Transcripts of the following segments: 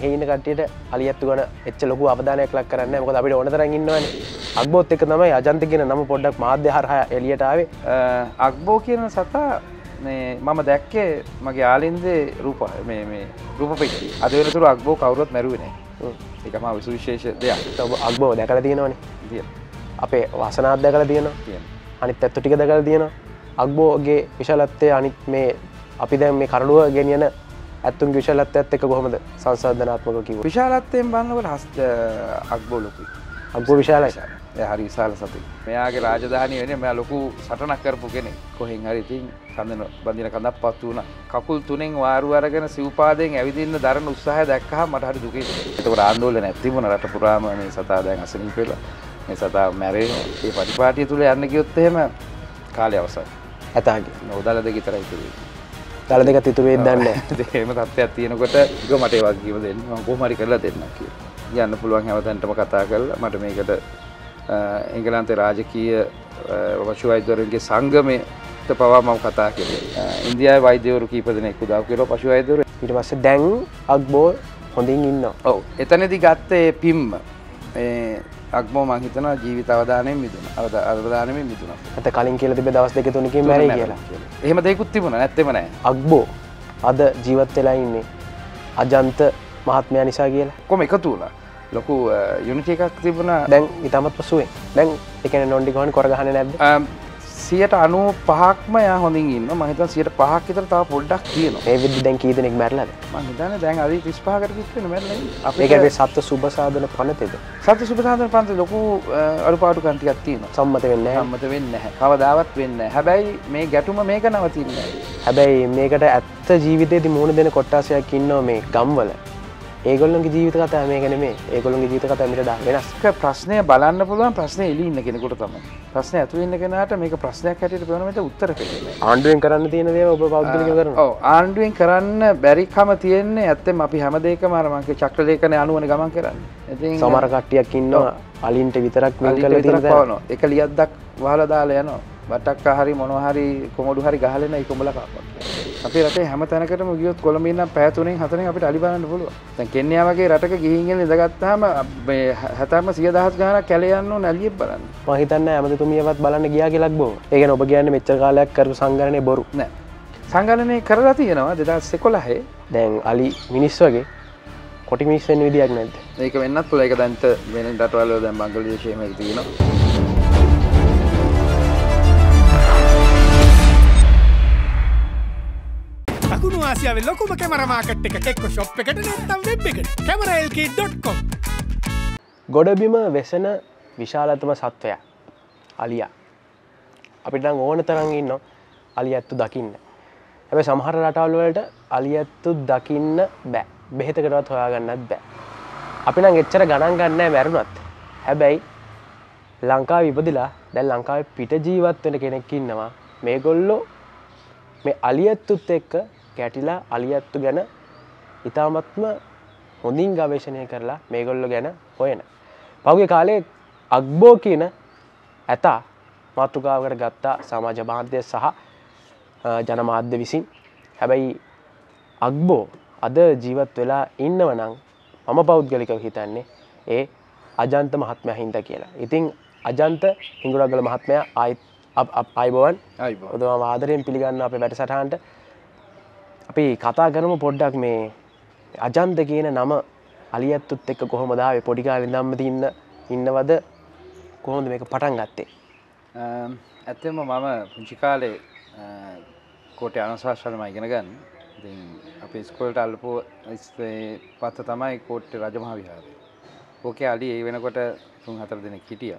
මෙහෙන්න කටියට අලියත්තු ගන එච්ච ලොකු අවධානයක් ලක් කරන්න මොක අපිට ඕනතරගන්නවන අක්බෝත් එක තමයි අජන්තිකෙන නම පොඩ්ඩක් මාධ්‍ය හරහ එලියටාවේ අක්බෝ කියන සතා මම දැක්කේ මගේ ආලින්දේ රූප රූප පිටි අදවනතුර අක්බෝ කවරුත් මැරුවනේ එකම විශවිශේෂ දෙයක් අක්බෝ දැකල තියෙනවනේ දිය අපේ වසනාත් දැකල තියෙනවා අනිත් ඇත්තු ටික දැකල තියෙනවා අක්බෝගේ විශලත්තය අනිත් මේ අපි දැන් මේ කරඩුව ගෙනියන ඇත්තුම් විශලත් ඇත් එක කොහොමද සංසාධනාත්මක කිව විශාලත්වයෙන් බන්නවට හස්ත අක්බෝලොකුයි අක්බෝ විශාලශ හරි විශාල සති මෙයාගේ රාජධානය වෙන මෙයා ලොකු සටනක් කරපු කෙනෙ කොහෙන් හරි ඉතින් කඳන බඳන කඳක් පත් වුණ කකුල් තුනෙන් වාරු අරගෙන සිව්පාදයෙන් ඇවිදින්න දරන උත්සාහය දැක්කහ මට හරි දුකේ එතකොට ආන්දෝලන ඇතිමුණ රට පුරාම මේ සතා දැන් අසනින් පෙලා මේ සතා මැරේ ඒ පටිපාටිය තුළ යන්න ගියොත් එහෙම කාලය අවසන් ඇතාගේ නොදලද ගෙතරයි තුළේ දළ දෙක තිතුවේ දන්න දේම තත්වයක් තියෙනකොට ග මට වගේම දෙන්න මකෝ මරි කරලා දෙන්න කිය යන්න පුළුවන් හැවතැන්ටම කතා කල් මට මේකට එංගලන්තේ රාජකීය වශු අයිදවරන්ගේ සංගමයට පවා මම කතා කරේ ඉන්දයා වෛදවරු කීපදනෙක් උදාව කියල පශු අයිදර ඉට පස දැන් අක්බෝ හොඳින් ඉන්න ඔව එතනදි ගත්තේ පිම්ම අක්මෝ මංහිතන ජීවිත අවධානයෙන් මිදුන අද අවධානමින් මිදුන ඇත කලින් කියල තිබ දවස් දෙක තුනකින් මැර කියලා එහෙම දෙකුත් තිබුණ නැත්තෙමන අක්බෝ අද ජීවත් වෙලා ඉන්නේ අජන්ත මහත්මය නිසා කියලා කොම එක තුලා ලොකු යුනිට එකක් තිබුණ දැන් ඉතාමත් පසුවේ දැන් එකන නොන්ඩිගොන් කොරගහන නැබ සියට අනු පහක්ම ය හොඳින් ඉන්න මහිත සියට පහක් විතර තා පොඩ්ඩක් කියන ඒවිදි දැන් කීදනෙක් මැරලද මහිතන දැන් අද තිස්පාහකට කික්න මැරල අපේ සත්ව සුභසාධන පනතෙද සත්‍ය සුපසාධන පන්ත ලොකු අඩු පාටු කන්තියක් තියෙන සම්මත වෙන්න හම්මත වෙන්න කවදාවත් වෙන්න හැබැයි මේ ගැටුම මේක නවතින්න හැබැයි මේකට ඇත්ත ජීවිතයේති මුණ දෙන කොට්ටාසයක් ඉන්නවා මේ ගම්වල ඒගොල්ලොගේ ජීවිත කතා මේ ගැන මේ ඒගොලුගේ ජීවිත කතා මිට වෙනස්ක ප්‍රශ්නය බලන්න පුළුවන් ප්‍රශ්න එලින්න කෙනෙකුට තම ප්‍රශ්න ඇතුවන්න කෙනට මේ ප්‍රශ්නයක් හැට පනට උත්තර ආණ්ඩුවෙන් කරන්න තියෙන දේ ඔබ පෞද්ගලික කරන ආණ්ඩුවෙන් කරන්න බැරිකම තියෙන්නේ ඇත්තම අපි හැමදේක මරමන්ගේ චක්‍රලේකන අනුවන ගමන් කරන්න ඇති සමර කට්ටියක් ඉන්නවා අලින්ට විතරක් වල් කල තිරවන එක ලියද්දක් වාලදාල යනවා බටක් හරි මොනහරි කොමඩු හරි ගහලන කොඹල කාපක් අපි රට හැම තැනකටම ගියොත් කොළඹන්න පැතුනෙන් හතන අපිට අලිබන්න පුළුව තැන් කෙන්යාවගේ රට ගිහිගෙන් ඉදගත්තාම හැතම සියදහස් ගාන කැලයන්න නැලිය බලන්න පහිතන්න ඇමතුමියවත් බලන්න ගියා කියලක් බෝ ඒක ඔබ කියන්න මෙච්ච කාලයක් කරු සංගරණය බොරු නෑ සංගලනය කරලා තියෙනවා දෙදස්ෙ කොළහේ දැන් අලි මිනිස් වගේ කොටි මිස්සෙන් විදිියක් නැද ඒක වෙන්නත් පුළ එක දැන්ත වෙන ටවල දැන් බංගලදේශයම තිනවා මාසියාව ලොකුම කැමරමාකට් එක එක්ක ශොප් එකට නැත්තම් වෙබ් එකට කැමරල්ක.com ගොඩබිම වෙසෙන විශාලතම සත්වයා අලියා අපිට නම් ඕන තරම් ඉන්න අලි ඇත්තු දකින්න හැබැයි සමහර රටවල් වලට අලි ඇත්තු දකින්න බෑ බෙහෙතකටවත් හොයාගන්නත් බෑ අපි නම් එච්චර ගණන් ගන්න මැරුණත් හැබැයි ලංකා විපදිලා දැන් ලංකාව පිට ජීවත් වෙන කෙනෙක් ඉන්නවා මේගොල්ලෝ මේ අලියත්තුත් එක්ක කැටිලා අලියත්තු ගැන ඉතාමත්ම හොඳින් ගවේශණය කරලා මේගොල්ලො ගැන හොයන. පවගේ කාලේ අක්බෝ කියන ඇතා මාතෘකාවකට ගත්තා සමාජ මාධ්‍යය සහ ජනමාධ්‍ය විසින් හැබැයි අක්බෝ අද ජීවත් වෙලා ඉන්නවනං මම පෞද්ගලිකව හිතන්නේ ඒ අජන්ත මහත්මය හින්ද කියලා. ඉතිං අජන්ත හිංගුරගල මහත්මය ආයිත් අයිබෝවන් ඔතුම ආදරයෙන් පිළිගන්න අප වැඩසටහන්ට අපි කතා කරම පොඩ්ඩක් මේ අජන්ත කියන නම අලියත්තුත් එක්ක කොහොමදාවේ පොඩිකාල දම්ම තින්න ඉන්නවද කොහොද මේක පටන් ගත්තේ ඇත්තම මම පුංචිකාලේ කෝට අනස්වාශලම ඉගෙන ගන්න අප ස්කෝල්ට අල්පෝ පත්ත තමයි කෝට්ට රජමහා විහාරය ඕකේ අලි ඒ වෙනකොට තුන් හතර දෙන කිටිය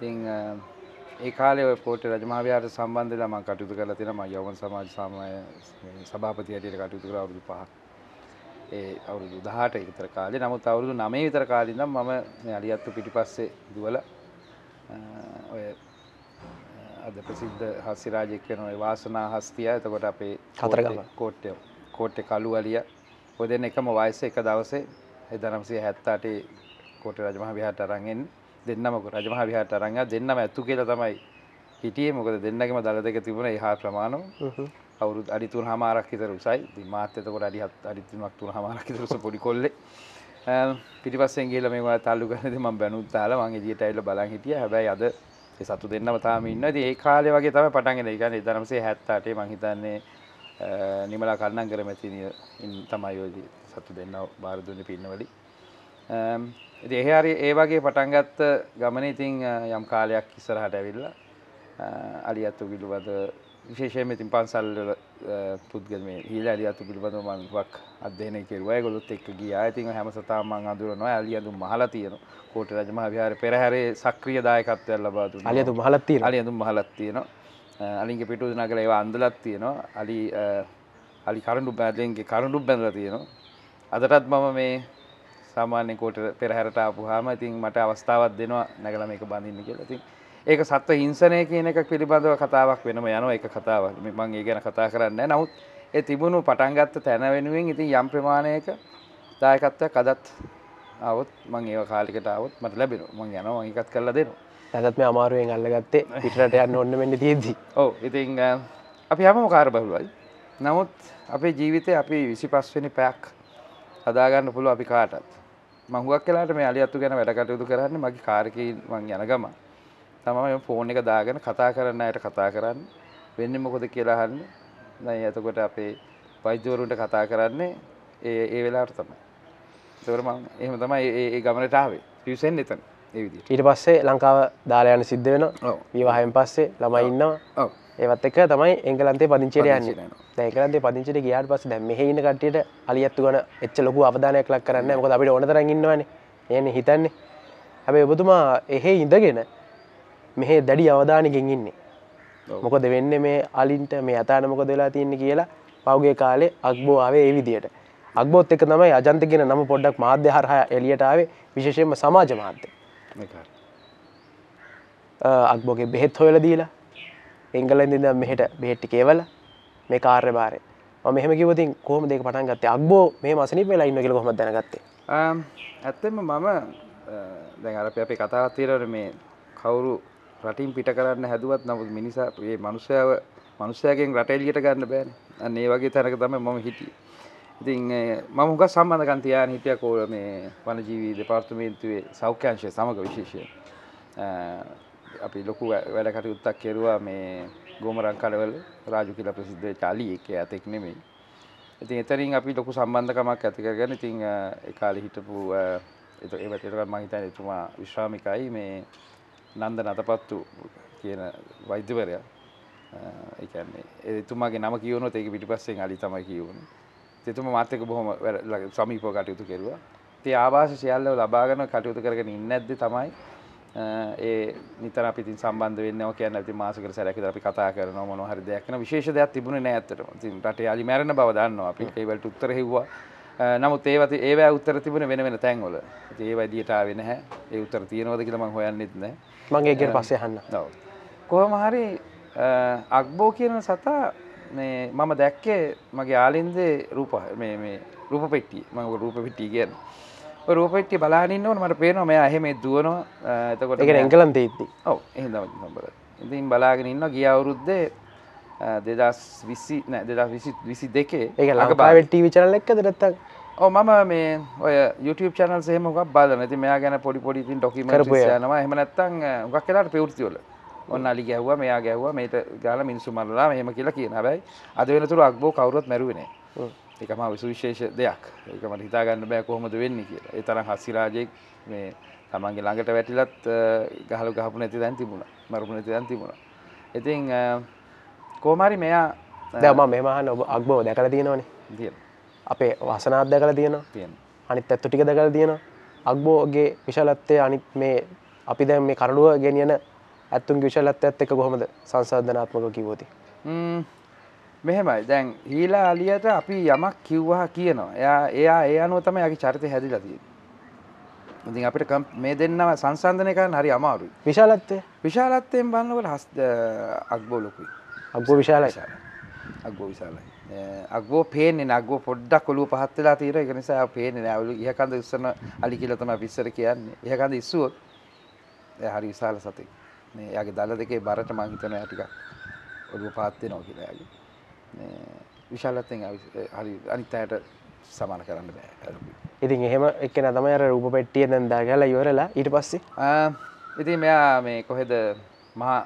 තිං ඒ කාලේ ඔය පෝට් රජමහාවිහාරය සම්බන්ධ වෙලා මම කටයුතු කරලා තියෙනවා මම යවන සමාජ සාමාජ සභාපති හැටියට කටයුතු කරා අවුරුදු 5ක් ඒ අවුරුදු 18 විතර කාලේ නමුත් අවුරුදු 9 විතර කාලේ ඉඳන් මම මේ අලියත්තු පිටිපස්සේ දුවලා ඔය අද ප්‍රසිද්ධ හස්ති රාජෙක් වෙන ඔය වාසනා හස්තිය එතකොට අපේ කතරගම කෝට්ටේ කෝට්ටේ කළු අලිය ඔය දෙන්න එකම වයස එක දවසේ 1978 කෝට්ටේ රජමහා විහාරට අරන් එන්නේ දෙන්නමක රජමහා විහාර තරංගා දෙන්නම ඇතු කියලා තමයි හිටියේ මොකද දෙන්නගේම දළ දෙක තිබුණ එහා ප්‍රමාණම අවුරුදු අඩි තුන හමාරක් විතර උසයි. ඉතින් මාත් එතකොට අඩි 7 අඩි 3ක් තුන හමාරක් විතර උස පොඩි කොල්ලේ. පිටිපස්සෙන් ගිහලා මේවා තල්ලු කරනදී මම බැනුත් තාලා මං එළියට ඇවිල්ලා බලන් හිටියා. හැබැයි අද ඒ සතු දෙන්නම තාම ඉන්න. ඉතින් ඒ කාලේ වගේ තමයි පටන් ගෙන. ඒ කියන්නේ 1978 මං හිතන්නේ නිමලා කන්නංගර මැතිනිය තමයි ඔය සතු දෙන්නව බාර දුන්නේ පින්නවලි. දෙහරි um, ඒ වගේ පටන්ගත්ත ගමන ඉතිං uh, යම් කාලයක් ඉස්සරහට ඇවිල්ල අලි uh, අත්තු පිළිබඳ විශේෂයම ඉතින් පන්සල්ල පුද්ගම හිල අලි අතු පිළිබඳ මන්වක් අධ්‍යන කෙරුවය ගොලොත් එක් ගියා ඉතින් හැම සතාමන් අඳුරනවා ඇලියඳු මහල තියෙන කෝට රජම විහාර පෙරහැරේ සක්‍රිය දායකත්වයක් ලබාතු අලියතු මහලත්තිය අලියඳු මහලත් තියෙනවා uh, අලින්ගේ පිටු දෙනා කළ ඒවා අඳලත් තියෙනවා අලි අලි කරඩු බෑදලන්ගේ කරඩු බැඳල තියෙනවා අදටත් මම මේ සාමාන්‍ය කෝට පෙරහැරට ආපුහාම ඉතින් මට අවස්ථාවක් දෙනවා නැගල මේක බඳන්න කියලා ඉතින් ඒක සත්ව හිංසනය කියන එක පිළිබඳව කතාවක් වෙනම යන එක කතාවක් මං ඒ ගැන කතා කරන්න නමුත් ඒ තිබුණු පටන්ගත්ත තැන වෙනුවෙන් ඉතින් යම් ප්‍රමාණයක දායකත්වයක් අදත් අවත් මං ඒ කාලිකට අවත් මට ලැබෙන මං යන මංකත් කරලා දෙනවා ඇතත් මේ අමාරුවෙන් අල්ලගත්තේ පිටට යන්න ඔන්න වෙන්න තියෙදී ඕ ඉතින් අපි හැම මොකාර බහුලයි නමුත් අපේ ජීවිතය අපි විසි පස්වෙනි පැක් හදාගන්න පුළුව අපි කාටත් මහුවක් කලාට මේ අලි අත්තු ගැන වැඩකටයුතු කරන්න මගේ කාරකින් මං යන ගම තමයි ෆෝන් එක දාගෙන කතා කරන්න අයට කතා කරන්න වෙන්න මොකොද කියලාහන්න දැයි ඇතකොට අපේ වෛද්‍යවරුන්ට කතා කරන්නේ ඒ ඒ වෙලාට තමයි තවරම එහෙම තමයි ඒ ගමනටාවේ පිසෙන් එතන ඒ ඊට පස්සේ ලංකාව දාලයන සිද්ධ වෙන විවාහයෙන් පස්සේ ළමයින්නවා ඒවත් එක තමයි එංගලන්තේ පදිංචිට යන්න ඒකලන්තේ පදිංචිට ගයාට පස් දැ මෙහෙහින කටියට අලියත්තු ගන එච්ච ලොකු අවධානයක් ලක් කරන්න මොක අපිට ඕනතර ඉන්නවන යන හිතන්නේ හැබැයි ඔබතුමා එහෙ ඉඳගෙන මෙහෙ දැඩි අවධානකින් ඉන්නේ මොකද වෙන්න මේ අලින්ට මේ අතානමොක දෙලා තියන්න කියලා පව්ගේ කාලේ අක්බෝ ආවේ ඒ විදියට අක්බෝත් එක තමයි අජන්ත කියෙන නම පොඩ්ඩක් මාධ්‍ය හරහා එලියටාවේ විශේෂයෙන්ම සමාජ මාධ්‍ය අක්බෝගේ බෙහෙත් හොයල දීලා එංගලන්දිද මෙහට බේට්ටි කේවල මේ කාර්ය බාරය මෙහම කිවති කෝම දෙක පටන් ගත්තේ අක්බෝ මේ මසනි වෙලා ඉන්න කියල කොමත් දැනගත්තේ ඇත්තෙම මම දැන් අරප අපේ කතාත්තීරට මේ කවුරු රටින් පිට කරන්න හැදුවත් නමුත් මිනිසා ඒ මනුෂ්‍යාව මනුෂ්‍යයගෙන් රටල්ලියට ගන්න බෑන අන්නේ වගේ තැනක තම මම හිටිය ඉතින් මමුක සම්බඳකන් තියාන හිටිය කෝල මේ වනජීවී දෙපාර්තුමේන්තුවේ සෞඛ්‍යංශය සමඟ විශේෂය අපි ලොකු වැඩකටයුත්තක් කෙරුවා මේ ගෝමරං කඩවල රාජු කියලා ප්‍රසිද්ධ චාලියෙක් ඇතෙක් නෙමෙයි. ඉතින් එතනින් අපි ලොකු සම්බන්ධකමක් ඇති කරගෙන ඉතින් ඒ කාලේ හිටපු ඒ වෙලාවට මම හිතන්නේ එතුමා විශ්‍රාමිකයි මේ නන්ද නතපත්තු කියන වෛද්‍යවරයා. ඒ කියන්නේ එතුමාගේ නම කියවනොත් ඒක පිටිපස්සෙන් අලි තමයි කියවන්නේ. එතුමා මාත් එක්ක බොහොම සමීපව කටයුතු කෙරුවා. ඉතින් ආවාස සියල්ලම ලබාගෙන කටයුතු කරගෙන ඉන්නේ නැද්ද තමයි ඒ නිතර අපි ඉතින් සම්බන්ධ වෙන්නවා කියන ඉතින් මාසිකට සැරයක් විතර අපි කතා කරනවා මොනවා හරි දෙයක් කරන විශේෂ දෙයක් තිබුණේ නෑ ඇත්තටම. ඉතින් රටේ අලි මැරෙන බව දන්නවා. අපි ඒවලට උත්තර හෙව්වා. නමුත් ඒවත් ඒවැ උත්තර තිබුණ වෙන වෙන තැන්වල. ඉතින් ඒ වැඩියට ආවේ නැහැ. ඒ උත්තර තියෙනවද කියලා මම හොයන්නෙත් නෑ. මම ඒක ඊට පස්සේ අහන්න. ඔව්. කොහොම හරි අක්බෝ කියන සතා මේ මම දැක්කේ මගේ ආලින්දේ රූප මේ මේ රූප පෙට්ටිය. මම රූප පෙට්ටිය කියන්නේ. රූපච්චි බලානින්න ඕන මට පේනවා මෙයා එහෙම දුවනවා එතකොට එක ඇංගලන් තේත්ති ඔව එහෙම නම්බර ඉතින් බලාගෙන ඉන්න ගිය අවුරුද්දේ දෙදස් විසි නෑ දෙදා විසි දෙකේ ඒ ලඟපාවටී විචරල එක්ක දෙරත්තක් ඕ මම මේ ඔය YouTube චනල් සේමක් බල නති මෙයා ගැන පොඩි පොඩිතින් ඩොකිම යනවා හමනත්තං ගක් කලාට පවෘතිවල ඔන්න අලි ගැහ්ව මෙයා ගැහ්ව මේට ගාල මිනිසු මරලා හෙම කියලා කියන හැබයි අද වෙනතුර අක්බෝ කවරුත් මැරුවනේ එක ම විසුවිශේෂ දෙයක් ඒක මට හිතාගන්න බෑ කොහොමද වෙන්න කියලා ඒ තරම් හස්සිරාජයෙක් මේ තමන්ගේ ළඟට වැටිලත් ගහල ගහපු නැති දැන් තිබුණ මරුණ නැති දැන් තිබුණ ඉතින් කෝමරි මෙයා දැම මෙමහන් ඔබ අක්බෝ දැකල තියෙනවනේ තිය අපේ වසනාත් දැකල තියෙනවා තියෙන අනිත් ඇත්තු ටික දැකල තියෙනවා අක්බෝගේ විශලත්තය අනිත් මේ අපි දැන් මේ කරඩුව ගෙනියන ඇත්තුන් විශලත් ඇත් එක කොහොමද සංසාධනාත්මක කිවෝති මෙහෙමයි දැන් හීලා අලියට අපි යමක් කිව්වා කියනවා එයා එයා ඒ අනුව තමයි යාගේ චරිතය හැදිලා තියෙන්නේ. ඉතින් අපිට මේ දෙන්නව සංසන්දනය කරන්න හරි අමාරුයි. විශාලත්වය විශාලත්වයෙන් බලනකොට හස් අක්බෝ ලොකුයි. අක්බෝ විශාලයි. අක්බෝ විශාලයි. අක්බෝ පේන්නේ අක්බෝ පොඩ්ඩක් ඔලුව පහත් වෙලා තියෙන ඒක නිසා පේන්නේ නෑ. ඔලු ඉහකඳ ඉස්සන අලි කියලා තමයි අපි ඉස්සර කියන්නේ. ඉහකඳ ඉස්සුවොත් එයා හරි විශාල සතෙක්. මේ යාගේ දල දෙකේ බරට මං හිතනවා ටිකක් ඔලුව පහත් වෙනවා කියලා යාගේ. විශාලත්තෙන් හරි අනිත් අයට සමාන කරන්න බෑ ඉතින් එහෙම එක නතම අර රූප පෙට්ටිය දැන්දා ගල ඉවරලා ඊට පස්සේ ඉතින් මෙයා මේ කොහෙද මහා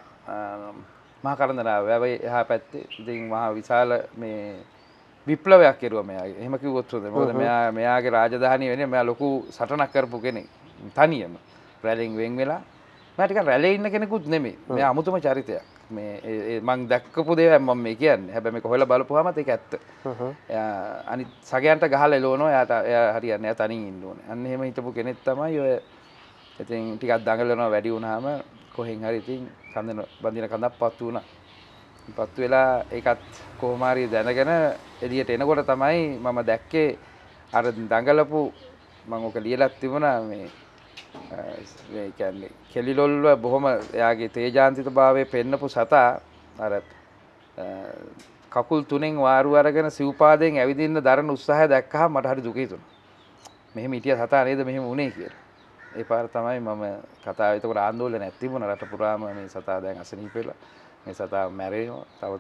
මහා කරදනාව වැවයි එහා පැත්තේ ඉතින් මහා විශාල මේ විප්ලවයක් කෙරුව මෙයා එහෙම කිව්වොත්ද මොකද මෙයා මෙයාගේ රාජධානිය වෙන්නේ මෙයා ලොකු සටනක් කරපු කෙනෙක් තනියම රැලින් වෙන් වෙලා මට ටිකක් රැළේ ඉන්න කෙනෙකුත් නෙමෙයි මෙයා අමුතුම චරිතයක් මේ මං දැක්කපු දේ මම මේ කියන්න හැබැම කොහොල බලපුහමත එක ඇත්ත අනි සගයන්ට ගහල එලෝනෝ යට හරියන්න තනින් ඉන්නුවන අන්න එහෙම හිතපු කෙනෙත් තමයි ඔය ඉතින් ටිකත් දඟලනවා වැඩි වුණාම කොහෙන් හරි ඉතින් කඳන බඳින කඳක් පත්තු වුණ පත්තු වෙලා එකත් කෝමාරී දැනගෙන එලියට එනකොට තමයි මම දැක්කේ අර දඟලපු මං ඕක ලියලත් තිබුණා මේ කියන්නේ කෙලිලොල්ව බොහොම එයාගේ තේජාන්තිත භාවය පෙන්නපු සතා අර කකුල් තුනෙන් වාරු අරගෙන සිව්පාදයෙන් ඇවිදින්න දරන උත්සාහය දැක්කහම මට හරි දුකයි තුන. මෙහෙම හිටිය සතා නේද මෙහෙම වුණේ කියලා. ඒ පාර තමයි මම කතාව එතකොට ආන්දෝලන ඇතිවුණ රට පුරාම මේ සතා දැන් අසනීප වෙලා මේ සතා මැරෙනවා තව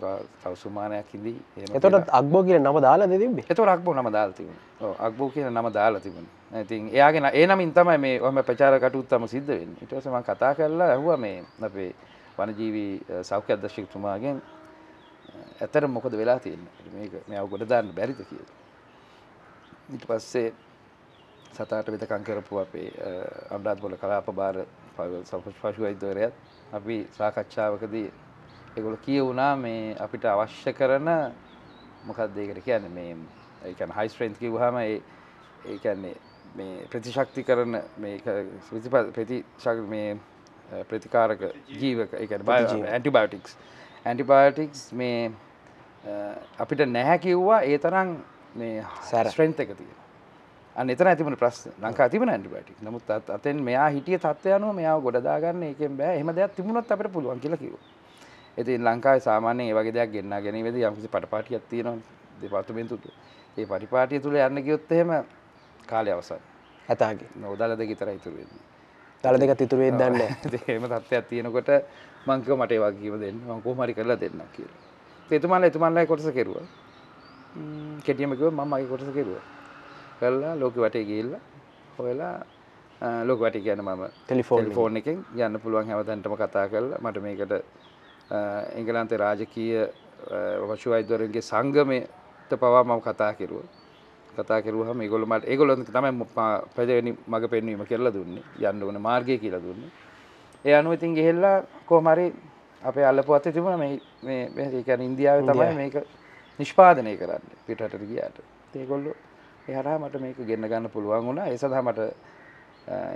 තව සුමානයක් ඉඳී. එතකොට අග්බෝ කියන නම දාලා දෙතිබ්බේ. එතකොට අග්බෝ නම දාලා තිබුණා. ඔව් අග්බෝ කියන නම දාලා තිබුණා. ඉතින් එයාගෙන ඒ නමින් තමයි මේ ඔහම ප්‍රචාර කටයුත්තම සිද්ධ වෙන්නේ. ඊට පස්සේ මම කතා කරලා ඇහුවා මේ අපේ වනජීවි සෞඛ්‍ය අධ්‍යක්ෂකතුමාගෙන් ඇතර මොකද වෙලා තියෙන්නේ මේක මෙයාව ගොඩ දාන්න බැරිද කියලා. ඊට පස්සේ සතාට වෙදකම් කරපු අපේ අනුරාධපුර කලාප බාර පශුවෛද්‍යවරයත් අපි සාකච්ඡාවකදී ඒගොල්ලෝ කියවුණා මේ අපිට අවශ්‍ය කරන මොකක්ද ඒකට කියන්නේ මේ ඒ කියන්නේ හයි ස්ට්‍රෙන්ත් කිව්වහම ඒ ඒ කියන්නේ මේ ප්‍රතිශක්ති කරන ප්‍රතිශක් මේ ප්‍රතිකාරක ජීවක එක ඇන්ටිබයෝටික්ස් ඇන්ටිබයෝටික්ස් මේ අපිට නැහැ කිව්වා ඒ තරම් මේ සැරස්ට්‍රෙන්ත් එක තියෙන අන්න එතන ඇතිමට ප්‍රස් ලංකා තිබන ඇන්ටිබයටික් නමුත් අතෙන් මෙයා හිටිය තත්වයනු මෙයා ගොඩදාගන්න එකෙන් බෑ එහම දෙයක් තිබුණොත් අපට පුළුවන් කියලා කිව ඇති ලංකායි සාමාන්‍ය ඒ වගේ දෙයක් ගෙන්න්න ගැනීමේද යම්කිසි පටපාටියක් තියෙනවා දෙපත්තුමෙන් තුට ඒ පරිපාටිය තුළ යන්න ගියොත්තහෙම කාලය අවසන් ඇතාගේ නොදල දෙක තර ඉතුරු තල දෙක ඉතුරුවේ දන්න එහෙම තත්ත්වයක් තියෙනකොට මංක මට වගේම දෙන්න මංකෝ මරි කරලා දෙන්න කියලා එතුමාල එතුමාල්ලයි කොටස කෙරුව කෙටියමකිව මම මගේ කොටස කෙරුව කරලා ලෝක වටේ ගිල්ල හොයලා ලොක වැටි කියන මම ටෙලිෆෝන් ෆෝන් එකෙන් යන්න පුළුවන් හැමතැන්ටම කතා කරල මට මේකට එංගලන්තේ රාජකීය වශු අයිදවරන්ගේ සංගමයට පවා මම කතා කිරුව කතා කරුවහම ඒගොල්ලෝ මට ඒගොල්ලෝ තමයි ප්‍රජාවෙනි මග පෙන්වීම කියලා දුන්නේ යන්න ඕන මාර්ගය කියලා දුන්නේ. ඒ අනුව ඉතින් ගිහිල්ලා කොහොම හරි අපේ අල්ලපු අතේ තිබුණා මේ මේ මේ කියන්නේ ඉන්දියාවේ තමයි මේක නිෂ්පාදනය කරන්නේ පිටරටට ගියාට. ඒගොල්ලෝ එහරහා මට මේක ගෙන්න ගන්න පුළුවන් වුණා. ඒ සඳහා මට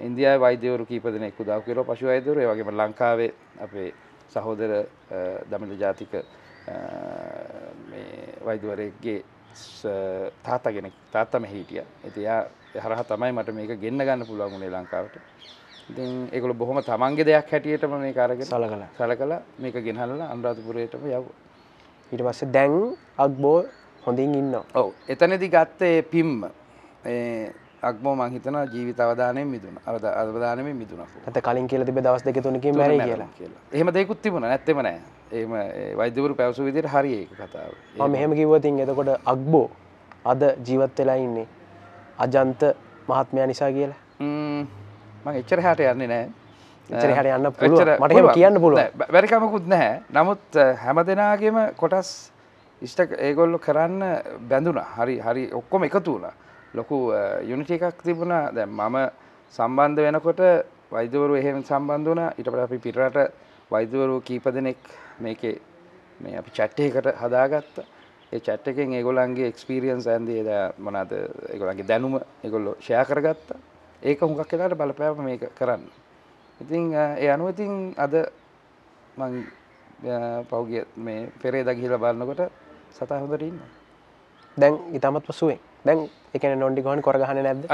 ඉන්දියාවේ වෛද්‍යවරු කීප දෙනෙක් උදව් කළා පශු වෛද්‍යවරු ඒ වගේම ලංකාවේ අපේ සහෝදර දමිළ ජාතික මේ වෛද්‍යවරයෙක්ගේ තාත්තා කෙනෙක් තාත්තම හිටිය එතියා හරහ තමයි මට මේක ගෙන්න්න ගන්න පුළුවන් වුණේ ලංකාවට ඉතින් ඒකළ බොහොම තමන්ගේ දෙයක් හැටියටම මේ කාරග සල කළ සල කළ මේක ගෙනහල්ල අන්රාධපුරයටම යව ඊට පස්ස දැන් අක්බෝ හොඳින් ඉන්න ඔව එතනදි ගත්තේ පිම්ම අක්බෝ මංහිතන ජීවිත අවධානය මිදුන අද අධධානය මිදුන ඇත කලින් කියල තිබ දවස් දෙක තුනකින් මැර කියලා එහෙම දෙකුත් තිබුණ නැත්තෙමනෑ එම වෛදවරු පැවසු විදිර හරි ඒක කතාව මෙහෙම කිවතින් එතකොට අක්බෝ අද ජීවත් වෙලා ඉන්නේ අජන්ත මහත්මය නිසා කියලා මං එච්චර හට යන්නේ නෑ හට යන්න මට කියන්න පුල වැරිකමකුත් නැහැ නමුත් හැම දෙනාගේම කොටස් ඉෂ්ට ඒගොල්ලො කරන්න බැඳුන හරි හරි ඔක්කොම එකතු වුණ ලොකු යුනිට එකක් තිබුණා දැ මම සම්බන්ධ වෙනකොට වෛදවරු එහෙම සම්බන්ධ වන ඉට පට අපි පිටරට වෛදවරු කීප දෙනෙක් මේකේ මේ අපි චැට්ටයකට හදාගත්ත ඒ චැට් එකෙන් ඒගොලන්ගේ එක්ස්පිරියන්ස් ඇන්දේ ද මනාද ඒගොලන්ගේ දැනුම එකොල්ලො ෂයා කරගත්ත ඒක හුඟක් එලාට බලපෑම මේක කරන්න ඉතිං ඒ අනුවතින් අද පෞගිය මේ පෙරේ දගිහිල බලන්නකොට සතහොදරන්න දැන් ඉතාමත් පසුවෙන් දැන් එකන නොඩි ගොන් කොරගහන නැද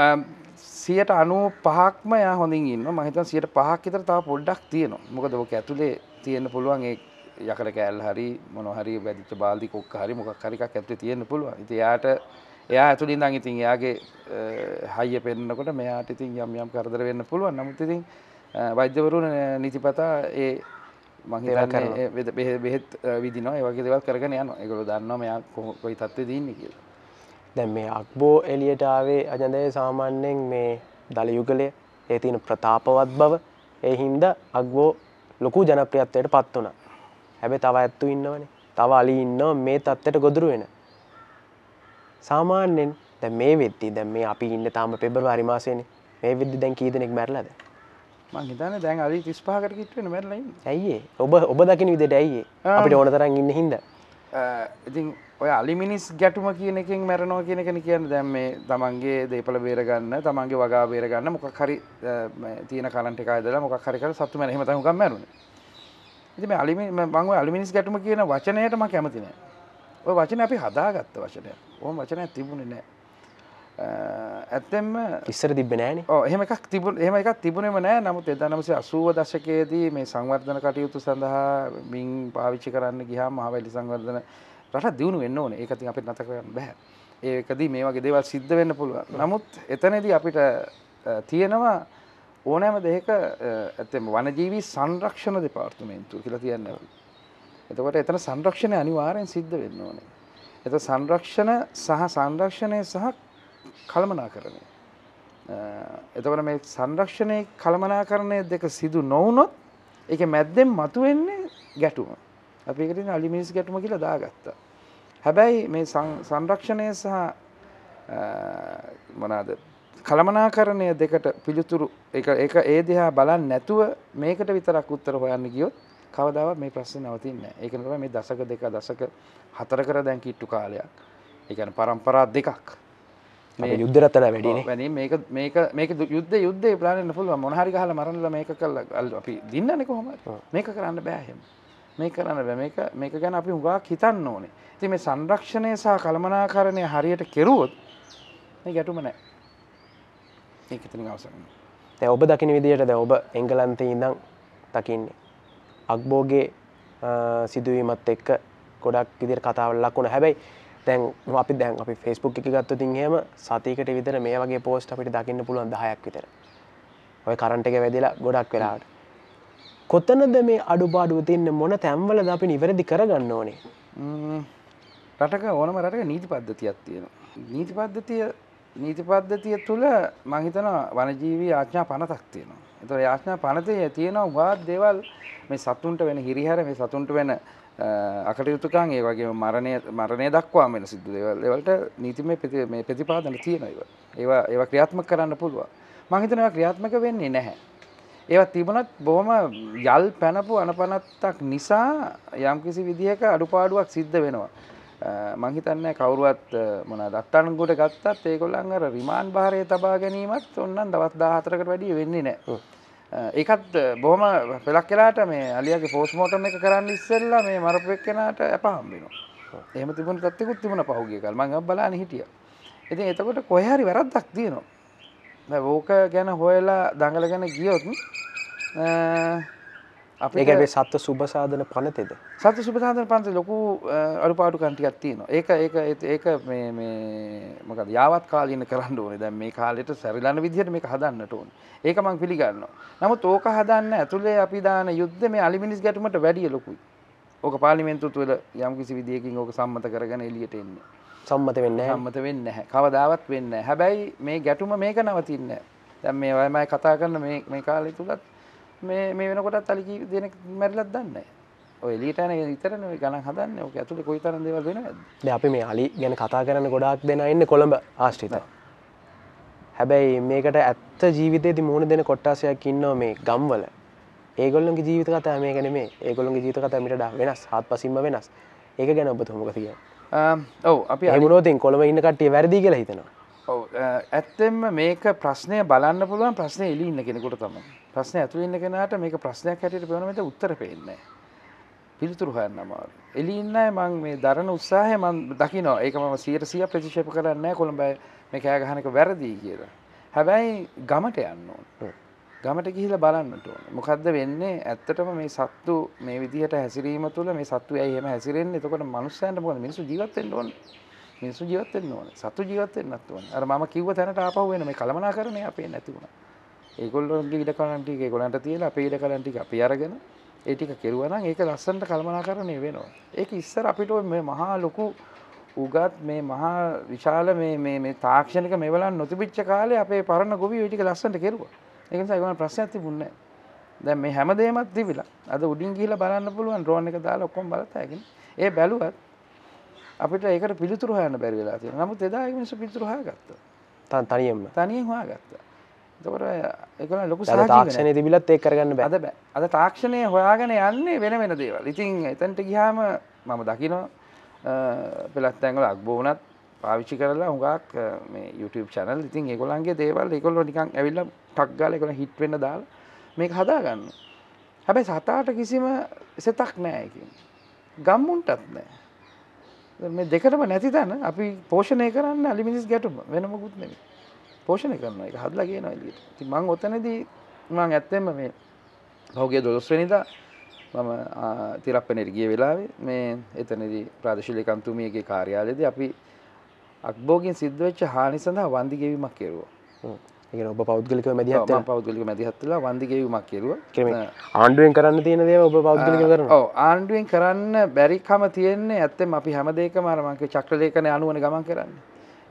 සියට අනු පහක්ම ය හොඳින් ඉන්න මහිතන් සියට පහක් ඉතර තා පොඩ්ඩක් තියනවා මොකද ෝක ඇතුළේ තියෙන පුළුවන් ඒ යකඩ කෑල් හරි මොනහරි වැදිච බාල්දි කොක් හරි මොකක් හරිකක් ඇත්ත තියෙන පුළුව ඉති යායට එයා ඇතුලින් දං ඉතින් එයාගේ හයිය පෙන්න්නකොට මෙයාට ඉතින් යම් යම් කරදර වෙන්න පුළුවන් නමුත් ඉතින් වෛද්‍යවරුණ නිතිපතා ඒ මංහිත බෙහෙත් විදින ඒවගේ දෙවල් කරගෙන යන එකගොල දන්නවා මෙයා කොයි තත්ව දන්න කියලා දැන් මේ අක්බෝ එලියටාවේ අජදය සාමාන්‍යයෙන් මේ දළයුගලය ඒතින ප්‍රතාපවත් බව එහින්ද අක්බෝ ලොකු ජනප්‍රියත්වයට පත් වනා හැබැයි තව ඇත්තු ඉන්නවනේ. තව අලි ඉන්නව මේ தත්තට ගොදුරු වෙන. සාමාන්‍යයෙන් දැන් මේ වෙද්දි දැන් මේ අපි ඉන්නේ තාම පෙබරවාරි මාසෙනේ. මේ වෙද්දි දැන් කී දෙනෙක් මැරලාද? මං හිතන්නේ දැන් අලි 35කට කිට් වෙන මැරලා ඉන්නේ. ඇයි ඔබ ඔබ දකින විදිහට ඇයි අපිට ඕන තරම් ඉන්න හින්දා. ඉතින් ඔය අලිමිනිස් ගැටුම කියන එකින් මැරණෝ කියන කෙන කියන්න දැම් මේ තමන්ගේ දේපල බේරගන්න තමන්ගේ වගා බේරගන්න මොකක් හරි තියෙන කලන්ට එකයිදලා මොකක් හරිකර සත්තු මැනීම තමුකම් මැරුණේ ඉති මේ අලිමි මංව අලිමිනිස් ගැටම කියන වචනයටම කැමතිනෑ ඔය වචන අපි හදාගත්ත වචනය ඕම වචනය තිබුණි නෑ ඇත්තෙම ඉස්සර තිබෙනෑන එහෙම එකක් තිබ එහම එකක් තිබුණෙම නෑ නමුත් එදනමසේ අසුව දශකයේදී මේ සංවර්ධන කටයුතු සඳහා මින් පාවිච්චි කරන්න ගිහා මහවැලි සංවර්ධන රට දියුණු වෙන්න ඕන ඒකති අපිට නත කරන්න බැහැ ඒකදී මේ වගේ දේවල් සිද්ධ වෙන්න පුළුවන් නමුත් එතනදී අපිට තියෙනවා ඕනෑම දෙක ඇතම වනජීවී සංරක්ෂණ දෙපාර්තමේන්තු කියලා තියන්න ඇති. එතකොට එතන සංරක්ෂණය අනිවාරයෙන් සිද්ධ වෙන්න ඕනේ. එත සංරක්ෂණ සහ සංරක්ෂණය සහ කළමනා කරණය. එතකට මේ සංරක්ෂණය කළමනා කරණය දෙක සිදු නොවනොත් එක මැද්දෙන් මතුවෙන්නේ ගැටුම. අපිකට අලිමිනිස් ගැටුම කියලා දාගත්තා. හැබැයි මේ සංරක්ෂණය සහ මනාද කළමනාකරණය දෙකට පිළිතුරු එක ඒ දිහා බලන් නැතුව මේකට විතරක් උත්තර හොයන්න ගියොත් කවදාවත් මේ ප්‍රශ්නේ නවතින්නේ නැහැ. ඒක නිසා මේ දශක දෙක දශක හතරකර දැන් කිට්ටු කාලයක්. ඒ කියන්නේ પરම්පරා දෙකක්. මේ යුද්ධ රටල වැඩි මේක මේක මේක යුද්ධ යුද්ධේ ප්ලානෙන්න පුළුවන් මොනහරි ගහලා මරන්නලා මේක කළා අපි දින්නනේ කොහොමද මේක කරන්න බෑ එහෙම මේක කරන්න බෑ මේක මේක ගැන අපි හුඟක් හිතන්න ඕනේ ඉතින් මේ සංරක්ෂණය සහ කළමනාකරණය හරියට කෙරුවොත් මේ ගැටුම නැහැ ඒකතන අවස තැ ඔබ දකින විදියට ද ඔබ එංගලන්ත ඉඳං දකින්නේ අක්බෝගේ සිදුවීමත් එක්ක ගොඩක් ඉදිර කතාවල්ලක් වුණ හැබැයි තැන් අපි දැන් අපි ෆෙස්බුක් එක ගත්තු තින්හෙම සතිකට විතර මේ වගේ පෝස්ට අපිට දකින්න පුළුවන් දහයක් විතර ඔය කරන්ට එක වැදිලා ගොඩක් වෙලාට කොත්තනද මේ අඩු පාඩුව තින්න මොන තැම්වල ද අපි නිවැරදි කරගන්න ඕනේ රටක ඕනම රටක නීති පද්ධතියක් තියෙන නීති පද්ධතිය නීති පද්ධතිය තුළ මහිතන වනජීවී ආඥා පනතක් තියෙනවා. එතො යාඥා පනතය තියෙනවා වාත් දේවල් මේ සතුන්ට වෙන හිරිහැර මේ සතුන්ට වෙන අකටයුතුකන් ඒ වගේ මරණය මරණය දක්වා මෙෙන සිද්ධ දෙවල් එවලට නීතිම මේ ප්‍රතිපාදන තියෙනයිව. ඒවා ඒව ක්‍රියාත්ම කරන්න පුළුවන්. මහිතනවා ක්‍රියාත්මක වෙන්නේ නැහැ. ඒව තිබුණත් බොහොම යල් පැනපු අනපනත්තක් නිසා යම්කිසි විදිහක අඩුපාඩුවක් සිද්ධ වෙනවා. මංහිතන්න කවරුවත් මොන දත්තන්ගොට ගත්තත් ඒකොල්ලන් අර රිමාන් භාරය තබා ගැනීමත් ඔන්නන් දවත් දාහතරකට වැඩිය වෙන්නේ නෑ ඒකත් බොහම පෙලක් කලාට මේ අලියගේ පෝස්මෝටම එක කරන්න ඉස්සෙල්ලා මේ මරපක් කෙනට ඇපහම්බෙනවා එහම තිබුණ තත්තිකුත් තිබුණ පහුගේ කල් මඟ බලාන හිටිය ඉති එතකොට කොහරි වැරද්දක් තියනවා ඕෝක ගැන හොයලා දඟල ගැන ගියොත්න් අපේ සත්ව සුභසාධන පනතෙද සත්ව සුපසාධන පන්සේ ලොකු අඩුපාඩු කන්ටිකක් තියෙනවා ඒක ඒක ඒක මක යාවත් කාලීන කරන්න ඕනේ දැන් මේ කාලෙට සැරිලන්න විදිහට මේක හදන්නට ඕන ඒක මං පිළිගන්නවා නමුත් ඕක හදන්න ඇතුළේ අපි දාන යුද්ධ මේ අලිමිනිස් ගැටුමට වැඩිය ලොකුයි ඕක පාලිමෙන්තු තුළ යම් කිසි විදියකින් ඕක සම්මත කරගෙන එලියට එන්නේ සම්මත වෙන්න සම්මත වෙන්න කවදාවත් වෙන්න හැබැයි මේ ගැටුම මේක නවතින්න දැන් මේ වයමයි කතා කරන මේ කාලය තුළත් මේ මේ වෙනකොටත් අලි දෙනෙක් මැරිලත් දන්නේ. ඔය එලියට යන විතරනේ ඔය ගණන් හදන්නේ. ඔක ඇතුලේ කොයිතරම් දේවල් වෙනවද? දැන් අපි මේ අලි ගැන කතා කරන්න ගොඩාක් දෙනා ඉන්නේ කොළඹ ආශ්‍රිත. හැබැයි මේකට ඇත්ත ජීවිතේදී මුහුණ දෙන කොට්ටාසයක් ඉන්නවා මේ ගම්වල. ඒගොල්ලොන්ගේ ජීවිත කතා මේක නෙමේ. ඒගොල්ලොන්ගේ ජීවිත කතා මිට වඩා වෙනස්. හත්පසින්ම වෙනස්. ඒක ගැන ඔබතුමා මොකද කියන්නේ? ඔව් අපි හමුනෝතින් කොළඹ ඉන්න කට්ටිය වැරදි කියලා හිතනවා. ඔව් ඇත්තෙන්ම මේක ප්‍රශ්නය බලන්න පුළුවන් ප්‍රශ්නේ එළිය ඉන්න කෙනෙකුට තමයි. ප්‍රශ්න ඇතුළේ ඉන්න කෙනාට මේක ප්‍රශ්නයක් හැටියට පේන මෙතන උත්තර පේන්නේ පිළිතුරු හොයන්න අමාරුයි. එළියේ ඉන්නයි මම මේ දරන උත්සාහය මම දකිනවා. ඒක මම 100% ප්‍රතික්ෂේප කරන්නේ නැහැ කොළඹ මේ කෑ ගහන එක වැරදි කියලා. හැබැයි ගමට යන්න ඕන. ගමට ගිහිලා බලන්නට ඕන. මොකද්ද වෙන්නේ? ඇත්තටම මේ සත්තු මේ විදිහට හැසිරීම තුළ මේ සත්තු ඇයි එහෙම හැසිරෙන්නේ? එතකොට මනුස්සයන්ට මොකද මිනිස්සු ජීවත් වෙන්න ඕන. මිනිස්සු ජීවත් වෙන්න ඕන. සත්තු ජීවත් වෙන්නත් ඕන. අර මම කිව්ව තැනට ආපහු එන මේ කලමනාකරණය අපේ නැති වුණා. ඒගොල්ලොන්ගේ ඉඩ කලන්ටික ගොලන්ට තියලා අපේ ඉඩ කලන්ටික අපි අරගෙන ඒටික කෙරුවනම් ඒක ලස්සන්ට කල්මනා කරණය වෙනවා ඒක ඉස්සර අපිට මේ මහා ලොකු උගත් මේ මහා විශාල මේ තාක්ෂණක මෙවලන් නොතිබිච්ච කාලේ අපේ පරණ ගොවි ටික ලස්සට කෙරුව එකනිසා ගන ප්‍රශ්න ඇති පුන්න දැ මේ හැමදේමත් තිබිලා අද උඩින් ගීල බලන්න පුළුවන් රෝණ එක දාලා ඔක්කොම් බලතයගෙන ඒ බැලුවත් අපිට ඒකට පිළිතුර හයන්න බැරිවෙලා තියෙන නමුත් එදා මිනිස්සු පිළිතුර හොයාගත්තා. තනියෙන්ම. තනියෙන් හොයාගත්තා. තොර එකල ලොකු තාක්ෂණය තිබිලත් ඒ කරගන්න බැද බෑ අද තාක්ෂණය හොයාගෙන යන්නේ වෙන වෙන දේවල් ඉතින් එතැන්ට ගිහාම මම දකිනෝ පෙළත් ඇැඟල අක්බෝනත් පාවිච්චි කරලා හුඟක් මේ YouTube චැනල් ඉතින් ඒගොලන්ගේ දේවල් එකොල්ල නිකං ඇවිල්ල ටක්ගල එකොළ හිට්වෙන්න දාල් මේක හදාගන්න හැබැයි සතාට කිසිම සෙතක් නෑයකින් ගම්මුන්ටත් නෑ මේ දෙකටම නැති තැන අපි පෝෂණය කරන්න අලිමිනිස් ගැටුම වෙනමකුත් නෙමේ පෝෂණ කරන එක හදලා කියනවා එළියට. ඉතින් මම ඔතනදී මම ඇත්තෙන්ම මේ පහුගිය 12 වෙනිදා මම තිරප්පනේට ගිය වෙලාවේ මේ එතනදී ප්‍රාදේශීය කන්තුමියගේ කාර්යාලයේදී අපි අක්බෝගෙන් සිද්ධ වෙච්ච හානි සඳහා වන්දි ගෙවීමක් කෙරුවා. ඒ ඔබ පෞද්ගලික මැදිහත් මම පෞද්ගලික මැදිහත් වෙලා වන්දි ගෙවීමක් කෙරුවා. ආණ්ඩුවෙන් කරන්න තියෙන දේ ඔබ පෞද්ගලික කරනවා. ඔව් ආණ්ඩුවෙන් කරන්න බැරිකම තියෙන්නේ ඇත්තෙන් අපි හැම දෙයකම අර මං කිය චක්‍රලේඛනය අනුවන ගමන් කරන්නේ.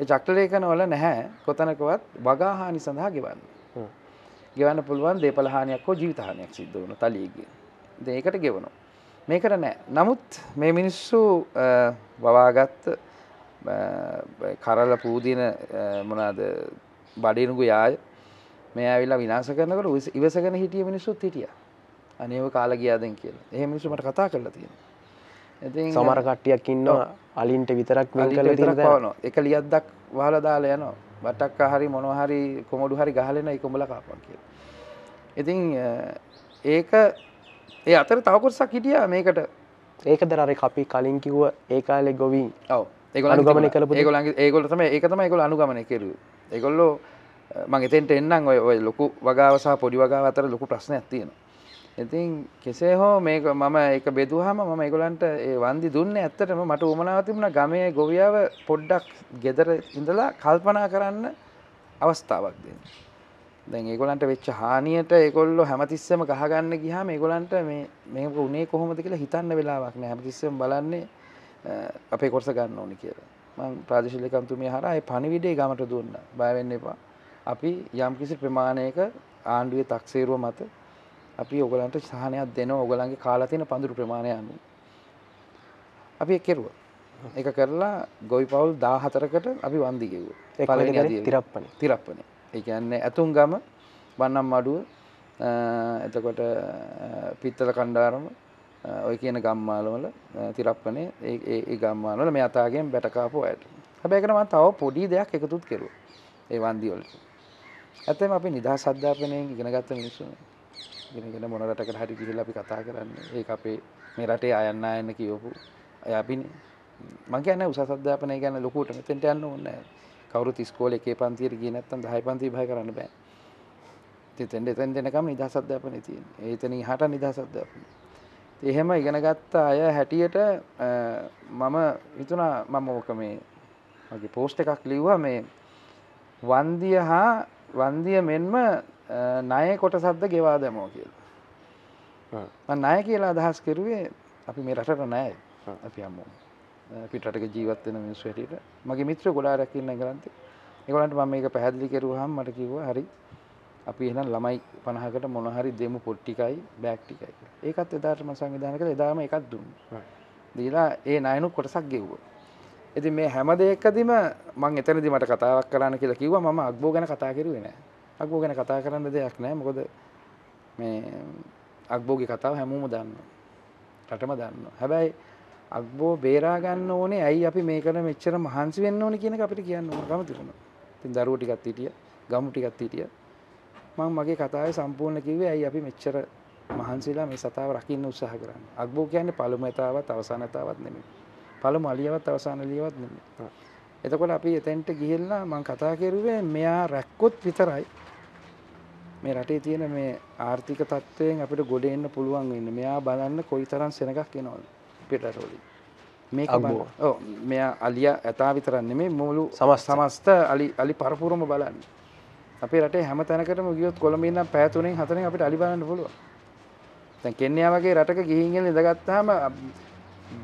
චක්‍රලේඛන වල නැහැ කොතනකවත් වගාහානි සඳහා ගෙවන්න ගෙවන්න පුළුවන් දේපලහානියක් හෝ ජීවිතහානයක් සිද්ධ වුණු තලීගේ ඒකට ගෙවනවා මේකට නෑ නමුත් මේ මිනිස්සු වවාගත්ත කරල පූදින මොනාද බඩිනුගු යාය මේ ඇවිල්ලා විනාස කරනකට ඉවසගෙන හිටිය මිනිස්සුත් හිටිය අනේව කාල ගියාදෙන් කියලා එහෙ මිනිසුමට කතා කරලා තියෙනවා සමර කට්ටියක් ඉන්නවා අලින්ට විතරක් වෙන්කල තිරන එක ලියද්දක් වාල දාලා යනවා බටක් හරි මොනහරි කොමඩු හරි ගහලෙන කොමල කාපන් කිය ඉතින් ඒක ඒ අතර තවකොටසක් හිටිය මේකට ඒක දරර අපි කලින් කිව්ව ඒකාලෙ ගොවී ඔව ඒ අනුගමන කලපු ඒගොලන්ගේ ඒගොලතම ඒකතම ඒගොල අනුගමන කෙරු ඒගොල්ලෝ මං එතෙන්ට එන්නම් ඔය ලොකු වගාවසා පොඩි වගාව අතර ලොකු ප්‍රශ්න ඇතියෙනවා ඉතින් කෙසේ හෝ මේ මම එක බෙදුහම මම එකගොලන්ට ඒ වන්දි දුන්න ඇත්තටම මට උමනාවතිබුණ ගමය ගොවියාව පොඩ්ඩක් ගෙදර ඉඳලා කල්පනා කරන්න අවස්ථාවක් දෙන්න. දැන් ඒගොලන්ට වෙච්ච හානියට ඒකොල්ලො හැමතිස්සම ගහගන්න ගිහම ඒගොලන්ට මේ උනේ කොහොමද කියලා හිතන්න වෙලාවක් නෑ හැමතිස්සම බලන්නේ අපේ කොටස ගන්න ඕනි කියලා මං ප්‍රාදශිලිකම්තුමිය හරයි පණිවිඩේ ගමට දුන්න බයවෙන්න එපා අපි යම් කිසි ප්‍රමාණයක ආණ්ඩුවේ තක්සේරුව මත අපි ඔගලන්ට සහනයක් දෙන ඔගලන්ගේ කාලාතින පඳුරු ප්‍රමාණය අනු අපි කෙරුව එක කරලා ගොයි පවුල් දාහතරකට අපි වන්දිගෙව් තිරප්පන තිරප්පන එකන්නේ ඇතුන් ගම බන්නම් මඩුව එතකොට පිත්තල කණ්ඩාරම ඔය කියන ගම්මාලවල තිරප්පනේ ඒ ගම්මානවල මේ අතාගෙන් බැටකාපු අයට හැබැකනම තව පොඩි දෙයක් එකතුත් කෙරුව ඒ වන්දිවලට ඇතම අපි නිදහ සද්ධාපනයෙන් ඉගෙනගත්ත මිනිස්සුනේ ගෙනගෙන මොන රටකට හරි ගිහිල්ලා අපි කතා කරන්නේ. ඒක අපේ මේ රටේ අයන්න අයන්න කියවපු අය අපිනේ. මම කියන්නේ උසස් අධ්‍යාපනය ගැන ලොකුට මෙතෙන්ට යන්න ඕනේ නැහැ. කවුරුත් ඉස්කෝලේ එකේ පන්තියට ගියේ නැත්නම් 10 පන්ති විභාග කරන්න බෑ. ඉතින් එතෙන් දෙනකම් නිදහස් අධ්‍යාපනය තියෙන්නේ. ඒතන ඉහට නිදහස් අධ්‍යාපනය. එහෙම ඉගෙන ගත්ත අය හැටියට මම හිතුණා මම ඕක මේ මගේ පෝස්ට් එකක් ලිව්වා මේ වන්දිය හා වන්දිය මෙන්ම ණය කොටසක්ද ගෙවා දැමෝ කියලා ණය කියලා අදහස් කරුවේ අපි මේ රටට නෑ අපි අම්මෝ පිටටක ජීවත්වෙන මිනිස් වැටියට මගේ මිත්‍ර ගොඩා රැකින්න ගලන්තේ ඒගොලන්ට ම මේක පැහැදිලි කෙරුවහම් මට කිව හරි අපි එහෙනම් ළමයි 50කට මොන හරි දෙමු පොත් ටිකයි බෑග් ටිකයි කියලා. ඒකත් එදාටම සංවිධානය කළා එදාම එකක් දුන්නා. දීලා ඒ ණයනු කොටසක් ගෙව්වා. ඉතින් මේ හැම දෙයකදීම මම එතනදී මට කතාවක් කරන්න කියලා කිව්වා මම අග්බෝ ගැන කතා කරුවේ නෑ. අක්බෝ ගැන කතා කරන්න දෙයක් නෑ මොකද මේ අක්බෝගි කතාව හැමෝම දන්න රටම දන්න හැබැයි අක්බෝ බේරාගන්න ඕනේ ඇයි අපි මේකන මෙච්චර මහන්සි වෙන්න ඕන කියන අපිට කියන්න ගමතිරුණ තින් දරුව ටිකත් හිටිය ගමු ටිකත් හිටිය මං මගේ කතාව සම්පූර්ණ කිවේ ඇයි අපි මෙච්චර මහන්සිලා මේ සතාව රකින්න උත්සාහ කරන්න අක්බෝ කියන්න පළම ඇතාවත් අවසානතාවත් නෙම පළු මලියවත් අවසානලියවත් නෙම එතකොට අපි එතැන්ට ගිහිල්ලා මං කතා කෙරුවේ මෙයා රැක්කොත් විතරයි මේ රටේ තියෙන මේ ආර්ථික තත්ත්වයෙන් අපිට ගොඩ එන්න පුළුවන් වෙන්න මෙයා බලන්න කොයි තරම් සෙනගක් එනවද පිටරටවලින් මේක ඔව් මෙයා අලියා ඇතා විතරක් නෙමෙයි මුළු සමස්ත අලි අලි පරපුරම බලන්න අපේ රටේ හැම තැනකටම ගියොත් කොළඹ ඉඳන් පැය 3න් 4න් අපිට අලි බලන්න පුළුවන් දැන් කෙන්යා වගේ රටක ගිහින් ඉඳගත්තාම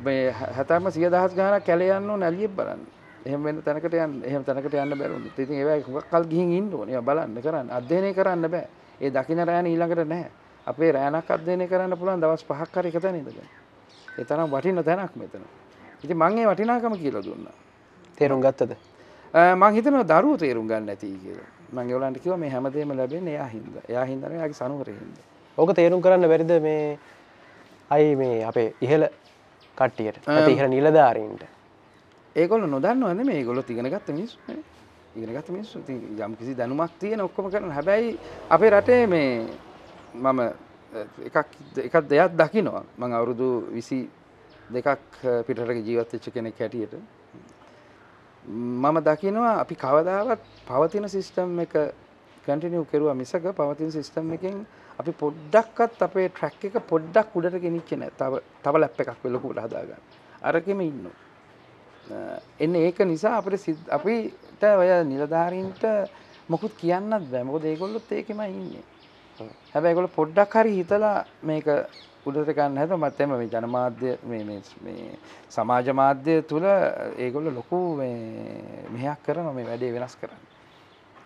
මේ හැතැම්ම 10000 ගාණක් කැලේ යන්න ඕන අලියෙක් බලන්න එහෙම වෙන තැනකට යන්න එහෙම තැනකට යන්න බැරුණොත් ඉතින් ඒවයි හුඟක් කල් ගිහින් ඉන්න ඕනේ ඒවා බලන්න කරන්න අධ්‍යයනය කරන්න බෑ ඒ දකින්න රෑන ඊළඟට නැහැ අපේ රෑනක් අධ්‍යයනය කරන්න පුළුවන් දවස් පහක් හරි එක තැන ඉඳගෙන ඒ තරම් වටින තැනක් මෙතන ඉතින් මම ඒ වටිනාකම කියලා දුන්නා තේරුම් ගත්තද මං හිතනවා දරුවෝ තේරුම් ගන්න නැති කියලා මම ඒගොල්ලන්ට කිව්වා මේ හැමදේම ලැබෙන්නේ එයා හින්දා එයා හින්දා නේ යාගේ සනුවරේ හින්දා ඕක තේරුම් කරන්න බැරිද මේ අයි මේ අපේ ඉහළ කට්ටියට ඉහළ නිලධාරීන්ට ඒකොල නොදන්නවද මේ ගොලොත් ඉගෙන ගත්ත මිනිස් ඉගෙන ගත්ත මිනිස්සු යම් කිසි දැනුමක් තියෙන ඔක්කොම කරන හැබැයි අපේ රටේ මේ මම එකක් දෙයක් දකිනවා මං අවුරුදු විසි දෙකක් පිටට ජීවත්තච්ච කෙනෙක් හැටියට මම දකිනවා අපි කවදාවත් පවතින සිිස්ටම් එක කටිනියව් කෙරුව මිසක පවතින සිිස්ටම් එකින් අපි පොඩ්ඩක්කත් අපේ ට්‍රැක් එක පොඩ්ඩක් උඩට ගෙනනිච්චන තව තව ලැප් එකක් වෙලකුට හදාගන්න අරකෙම ඉන්නවා එන්න ඒක නිසා අපට අපිට ඔය නිලධාරීන්ට මොකුත් කියන්නත් බෑමකො දේගොල්ලොත් ඒකෙම ඉන්නේ හැබැයිගොල පොඩ්ඩක් හරි හිතලා මේක උඩටකන්න හැත මත්තම මේ ජනමාධ්‍ය සමාජ මාධ්‍ය තුළ ඒගොල්ල ලොකු මෙහයක් කරන මේ වැඩේ වෙනස් කරන්න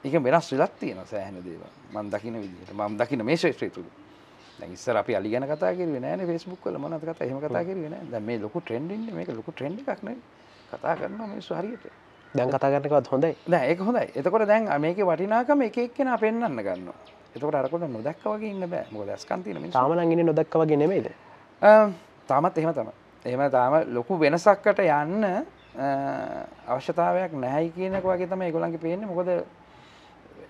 එක වෙනස් වෙලත් තියෙන සෑහන දේව මන් දකින විදිට මම් දකින මේ ශ්‍රේත්‍රය තුළ ඉස්සර අපි අලි ගැන කතාකිර නෑන ෆෙස්බුක් කල මනත කත හම කතාකිරෙන දැ මේ ලොකු ට්‍රෙන්ඩින්න මේ ලොකු ට්‍රෙන්ඩි එකක්නේ කතා කරන මිනිස්සු හරියට දැන් කතා කරනකවත් හොඳයි නෑ ඒක හොඳයි එතකොට දැන් මේක වටිනාකම එක එක්කෙන පෙන්න්න ගන්න එතකොට අරකොට නොදැක්ක වගේ ඉන්න බෑ මොක දැස්කන්තින සාමලගින්න නොදක්ක වගේ නෙමේද තාමත් එහෙම තම එහෙම තාම ලොකු වෙනසක්කට යන්න අවශ්‍යතාවයක් නැහැයි කියනක වගේ තම ඒගොලන්ගේ පේන්නේ මොකද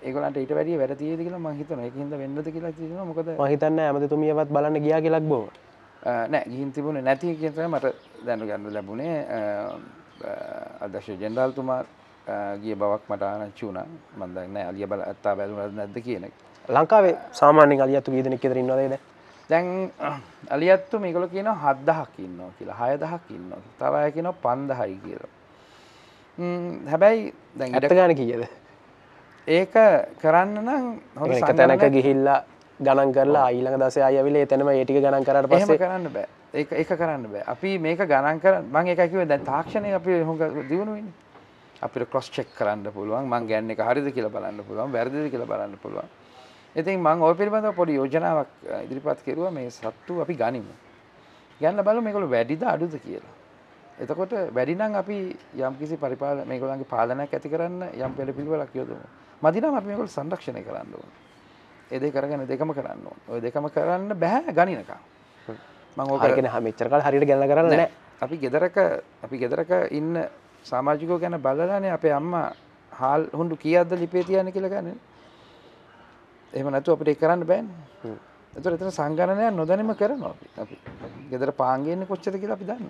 ඒගලන්ට ඊට වැඩිය වැඩ තියද කියලා මහිතන එක හිද වෙන්නද කියලා තින මොකද මහිතන්න ඇමතුමියවත් බලන්න ගියා කියලක් බෝ නෑ ගිහින් තිබුණ නැති කියතර මට දැනු ගන්න ලැබුණේ අදශ ජෙන්ඩාල්තුමා ගිය බවක් මට ආනච්චි වුණා මම දන්නේ නැහැ අලිය බල අත්තා බැලුණාද නැද්ද කියන එක. ලංකාවේ සාමාන්‍යයෙන් අලියත්තු වීදෙනෙක් විතර ඉන්නවද දැන්? දැන් අලියත්තු මේගොල්ලෝ කියනවා 7000ක් ඉන්නවා කියලා 6000ක් ඉන්නවා. තව අය කියනවා 5000යි කියලා. හැබැයි දැන් ඇත්ත ගාන කියද ඒක කරන්න නම් හො තැනක ගිහිල්ලා ගණන් කරලා ඊළඟ දස අයවිල එතනම ඒටික ගණන් කරට පස්සේ කරන්න බෑ ඒ ඒක කරන්න බෑ අපි මේක ගණන් කර මං එක කිව දැන් තාක්ෂණය අපි හොඟ දියුණුවන්න අපිට කොස් චෙක් කරන්න පුළුවන් මං ගැන්න එක හරිද කියලා බලන්න පුළුවන් වැරදිද කියලා බලන්න පුළුවන් ඉතින් මං ඔය පිළිබඳව පොඩි යෝජනාවක් ඉදිරිපත් කෙරුවා මේ සත්තු අපි ගනිමු ගන්න බලමු මේගොල්ලෝ වැඩිද අඩුද කියලා එතකොට වැඩිනම් අපි යම්කිසි පරිපාල මේගොල්ලන්ගේ පාලනයක් ඇති කරන්න යම් පෙළපිළිවෙලක් යොදමු. මදිනම් අපි මේගොල්ලෝ සංරක්ෂණය කරන්න ඕනේ. ඒ දෙක කරගෙන දෙකම කරන්න ඕනේ. ওই දෙකම කරන්න බෑ ගණිනකම්. මංගෙන හමිචරකල් හරිට ගැන කරන්න අපි ගෙදරක අපි ගෙදරක ඉන්න සාමාජිකෝ ගැන බලලානේ අපේ අම්මා හාල් හුන්ඩු කියද්ද ලිපේ තියන්න කියලගන්න එහම නැතු අපිට කරන්න බෑන් එතු එතන සංගණනය නොදැනම කරනවා අපි ගෙදර පාන්ගේන්න කොච්චද කියලා අපි දන්න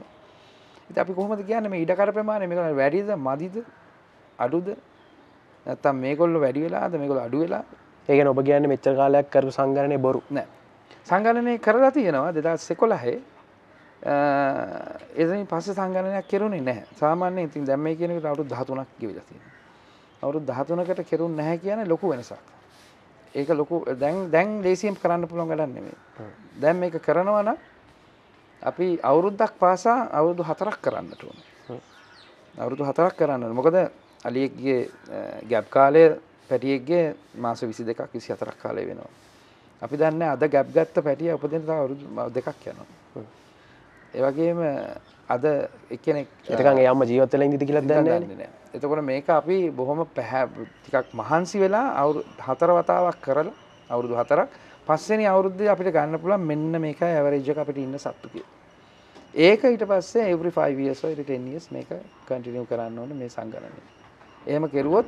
ඉති අපි කොහොමද කියන්න මේ ඉඩකර ප්‍රමාණය මේ කරන වැඩිද මදිද අඩුද නැත්තම් මේකොල්ල වැඩි වෙලාද මේකොල අඩු වෙලා ඒක ඔබ කියන්න මෙච්චර කාලයක් කරු සංගණනය බොරු නෑ සංගණනය කරලා තියෙනවා දෙදස් සෙකොලහේ එදනි පස සංගණනයක් කෙරුණේ නැහැ සාමාන්‍ය ඉතින් දැම්ම කියනකට අවුරු දහතුනක් ගිවිලා තියෙන අවුරු දහතුනකට කෙරුන් නැහැ කියන ලොකු වෙනසක් ඒක ලොකු දැන් දැන් ලේසියෙන් කරන්න පුළුවන් ගඩන්න නෙමේ දැන් මේක කරනවන අපි අවුරුද්දක් පාසා අවුරුදු හතරක් කරන්නට ඕන අවුරුදු හතරක් කරන්න මොකද අලියෙක්ගේ ගැබ් කාලය පැටියෙක්ගේ මාස විසි දෙකක් විසි හතරක් කාලය වෙනවා අපි දන්න අද ගැබ් ගත්ත පැටිය උපදෙන අවුරුදු දෙකක් යනවා ඒවගේම අද එකනෙක් එකකගේ යම ජීවත්තල ඉදි කියල දන්න එතකොට මේක අපි බොහොම පැහැ ටිකක් මහන්සි වෙලා අවු හතර වතාවක් කරල අවුරුදු හතරක් පස්සෙන අවුරුද්ධ අපිට ගන්න පුළන් මෙන්න මේක ඇවරේජ අපිට ඉන්න සත්තු කිය ඒක ඊට පස්සේ එවරි ෆයිවස් ටස් මේක කටිනියව් කරන්න ඕන මේ සංගරන්න එහෙම කෙරුවොත්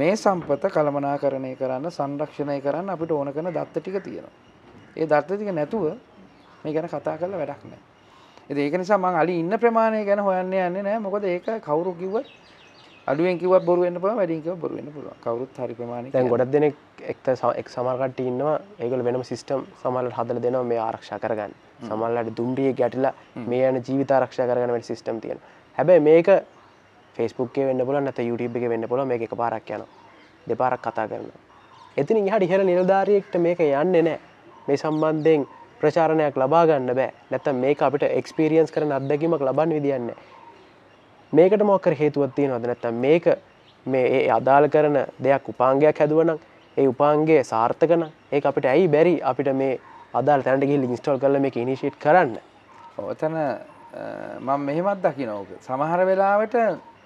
මේ සම්පත කළමනාකරණය කරන්න සංරක්ෂණය කරන්න අපිට ඕන කරන දත්ත ටික තියෙනවා. ඒ දත්ත ටික නැතුව මේ ගැන කතා කරලා වැඩක් නෑ. ඉතින් ඒක නිසා මම අලි ඉන්න ප්‍රමාණය ගැන හොයන්න යන්නේ නෑ. මොකද ඒක කවුරු කිව්වත් අඩුවෙන් කිව්වත් බොරු වෙන්න පුළුවන්, වැඩියෙන් කිව්වත් බොරු වෙන්න පුළුවන්. කවුරුත් හරි ප්‍රමාණය. දැන් ගොඩක් දෙනෙක් එක්ත එක් සමහර කට්ටිය ඉන්නවා. ඒගොල්ලෝ වෙනම සිස්ටම් සමහරවල් හදලා දෙනවා මේ ආරක්ෂා කරගන්න. සමහරවල් දුම්රිය ගැටිලා මේ යන ජීවිත ආරක්ෂා කරගන්න වෙන සිස්ටම් තියෙනවා. හැබැයි මේක ෆස්බුක්ගේ වන්න පුල නැත යුටබ එක වෙන්න පුල මේ එක පාරක් යන දෙපාරක් කතා කරන එතින් හට ඉහල නිලධාරයෙක්ට මේක යන්න නෑ මේ සම්බන්ධයෙන් ප්‍රචාරණයක් ලබා ගන්න බෑ නැත මේ අපිට එක්ස්පිරියන්ස් කරන අත්දැකීමක් ලබන් විදින්න මේකට මොකර හේතුවත්තිය නොද නැත මේක මේ ඒ අදාළ කරන දෙයක් උපාංගයක් හැදුවනම් ඒ උපාන්ගේ සාර්ථකන ඒ අපිට ඇයි බැරි අපිට මේ අදාල් තැනටගිල් ඉස්ටෝල් කල මේ ඉනිශීට් කරන්න ඔතන මං මෙහෙමත් දකි නෝක සමහර වෙලාවට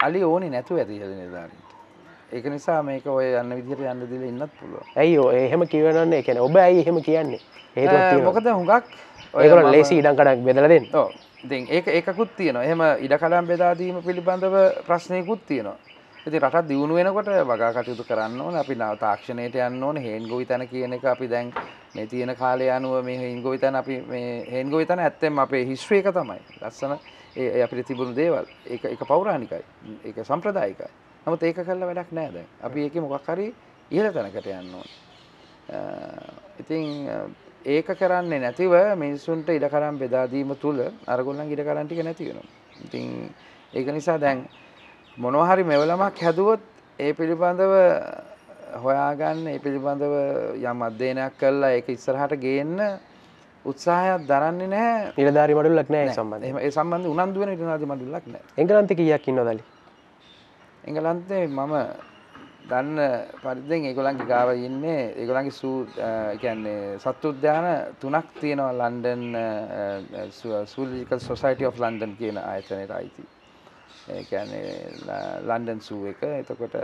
අලි ඕනි නැතු ඇති හද නිධාරීට ඒක නිසා මේක ඔය යන්න විදිහට යන්න දිල ඉන්නත් පුළුව ඇයි එහෙම කිවන්න එකන ඔබ ඇයි එහෙම කියන්නේ ඒ මොකද හුඟක් ඔයකට ලේසි ඉඩන් කඩක් බෙදලදෙන් දෙ ඒ එකකුත් තියෙන එහෙම ඉඩ කලාම් බෙදාදීම පිළිබඳව ප්‍රශ්නයකුත් තියෙනවා ඇති රටත් දියුණු වෙනකොට වගා කටයුතු කරන්න ඕන අපි නව තාක්ෂණයට යන්න ඕන හේන් ගොවි තැන කියන එක අපි දැන් මේ තියෙන කාලය අනුව මේ හින්ගොවි තැන අපි හේන් ගොවි තැන ඇත්තෙම අපේ හිස්ශ්‍රේක තමයි ලස්සන ඒ අපිට තිබුණු දේවල් ඒ එක පෞරාණිකයි ඒ සම්ප්‍රදායිකයි නමුත් ඒක කරලා වැඩක් නෑ දැන් අපි ඒක මොකක් හරි ඉහළ තැනකට යන්න ඕන ඉතින් ඒක කරන්නේ නැතිව මිනිස්සුන්ට ඉඩ කරම් බෙදාදීම තුළ අරගොල්ලන් ඉඩ කරන් ටික නැති වෙනවා ඉතින් ඒක නිසා දැන් මොනවා හරි මෙවලමක් හැදුවොත් ඒ පිළිබඳව හොයාගන්න ඒ පිළිබඳව යම් අධ්‍යයනයක් කළා ඒක ඉස්සරහට ගේන්න උත්සාහයක් දරන්නේ නෑ නිලධාරි මඩුල්ලක් නෑ සම්බන්ධ ඒ සම්බන්ධ උනන්දුවන නිලධාරි මඩුල්ලක් නෑ එංගලන්ත කීයක් ඉන්නවද දලි එංගලන්තේ මම දන්න පරිදිෙන් ඒගොලන්ගේ ගාව ඉන්නේ ඒගොලන්ගේ සූ කියන්නේ සත්තු උද්‍යාන තුනක් තියෙනවා London zoological society of London කියන ආයතනයට අයිති ඒකැනේ ලන්ඩන් සූ එක එතකොට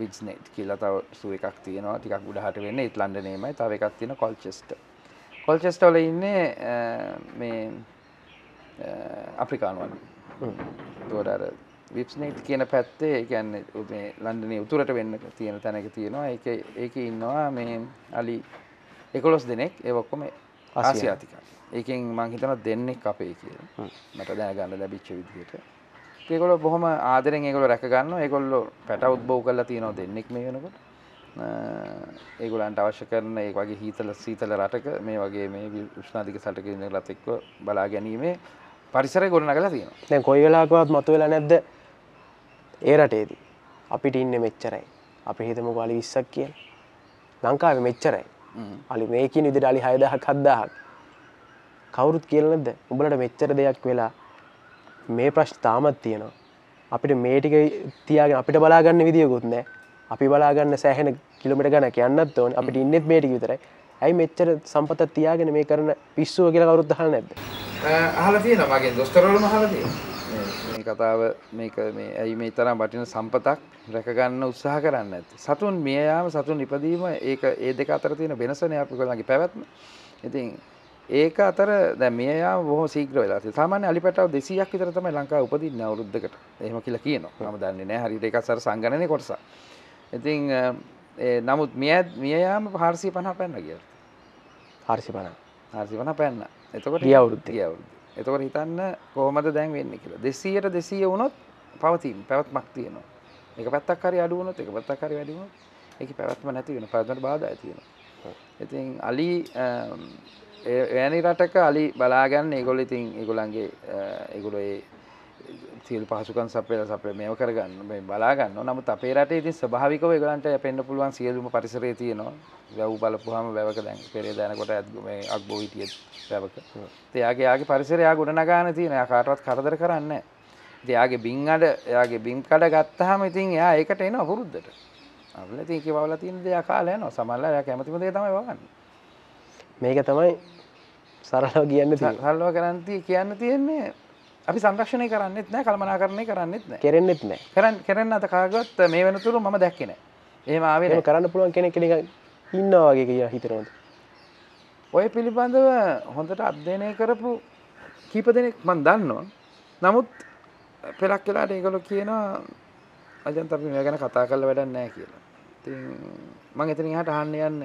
විස්නෙට් කියලා තව සුව එකක් තියෙනවා ටිකක් උඩහට වෙන්න ඉත් ලන්ඩනේමයි තව එකක් තියෙන කොල්චෙස්ට කොල්චෙස්ටෝල ඉන්නේ මේ අප්‍රිකානුවන් තෝරර විප්ස්නෙක්් කියන පැත්තේ ගැන්න මේ ලන්ඩනේ උතුරට වෙන්න තියෙන තැනක තියෙනවා එක ඒක ඉන්නවා මේ අලි එකොලොස් දෙනෙක් ඒවක්කොම ආසියාතික ඒකෙන් මංහිතන දෙන්නෙක් අපේ කිය මට දෑගන්න ලැබිච්ච විදියට ඒකොල බොහොම ආදරෙන් ඒකොල රැකගන්න ඒකොල්ලො පැට උත්බෝ කල්ලා තියෙනවා දෙන්නෙක් මේ වෙනකොට ඒගොලන්ට අවශ්‍ය කරන ඒ වගේ හීතල සීතල රටක මේ වගේ මේ විෂ්නාධික සටක ලතෙක්ව බලා ගැනීමේ පරිසර ගොඩ නගලා තියෙන දැන් කොයි වෙලාකවත් මතු වෙලා නැද්ද ඒ රටේදී අපිට ඉන්න මෙච්චරයි අපි හිතම ගලි විස්සක් කියන ලංකාව මෙච්චරයි අලි මේකින් විදිට අලි හයදහක් හද්දාහක් කවුරුත් කියලනද උඹලට මෙච්චර දෙයක් වෙලා මේ ප්‍රශ් තාමත් තියෙනවා අපිට මේටික තියාගෙන අපිට බලාගන්න විදිියකුත් නෑ අපි බලාගන්න සෑහෙන කිලමිට ගන කියන්නත් ඕන අපිට ඉන්නෙත් මේටි විතරයි ඇයි මෙච්චර සම්පත තියාගෙන මේ කරන පිස්සුව කියලා කවරුත්දහල නැද හල තියෙන මගේ දොස්තරවලම හල මේ කතාව මේක මේ ඇයි මේ තරම් වටින සම්පතක් රැකගන්න උත්සාහ කරන්න ඇති සතුන් මියයාම සතුන් ඉපදීම ඒක ඒ දෙක අතර තියෙන වෙනසන අපි කොළගේ පැවැත්ම ඉතින් ඒක අතර දැ මේයා බොහ සීග්‍ර වෙලා සාමාන අලිපටාව දෙසියක් විතර තමයි ලංකා උපදින්න අවුරුද්ධකට එහෙම කියලා කියනවා ම දන්නේ නෑ හරිට එකසර සංගණනය කොටසා ඉතින් නමුත් මිය මියයාම හාරසිය පහ පැන්න ගිය හාරසි පන හාරසි පන පැන්න එතකොට අවුරුද්ධ අවුද එතකොට හිතන්න කොහොමද දැන් වෙන්න කියලා දෙසීයට දෙසීය වුණොත් පවතිීම් පැවත්මක් තියනවා එක පැත්තක්කාරි අඩුවනොත් එක පැත්තක්කාරි වැඩිුණ එක පැවත්ම නැති වෙන පැවැත්මට බාධ ඇතියෙනවා ඉතින් අලි වැනි රටක අලි බලාගන්න ඒගොල ඉතින් ඒගොලන්ගේ ඒගොල ඒ සිල් පහසුකන් සපේල සපේ මේව කරගන්න බලාගන්න නමුත් අපේ රට ඉතින් ස්භාවිකව ගලන්ට පෙන්න්න පුළුවන් සියලුම පරිසරේ තියනවා වැව් බලපුහම වැවක දැන් පෙරේ දැනකොට ඇත්ම අක්බෝ හිටිය වැවක තයාගේ යාගේ පරිසරයා ගොඩනගාන තියෙන කාටවත් කරදර කරන්න දෙයාගේ බිං අඩ එයාගේ බිම් කඩ ගත්තහම ඉතින් එයා ඒකට එන හුරුද්දට අල තික වල තින් දෙයා කාලයන සමල්ල යා කැමතිම දේ තමයි වගන්න මේක තමයි සරලව කියන්න සරලව කරන්ති කියන්න තියෙන්නේ අපි සංරක්ෂණය කරන්නෙත් නෑ කල්මනාකරණය කරන්නෙත් නෑ කරෙන්නෙත් නෑ කරන්න කරන්න අත කාගත් මේ වෙනතුරු ම දැක්කෙන ඒම ආවේ කරන්න පුළුවන් කෙනෙ කෙනෙ ඉන්නවාගේ කිය හිතරොද ඔය පිළිබඳව හොඳට අධ්‍යයනය කරපු කීප දෙනෙක් මන් දන්නවා නමුත් පෙලක් කලාට ඒගොලො කියනවා අජන් අපි මේ ගැන කතා කරල වැඩ නෑ කියලා ති මං එතන හට හන්න යන්න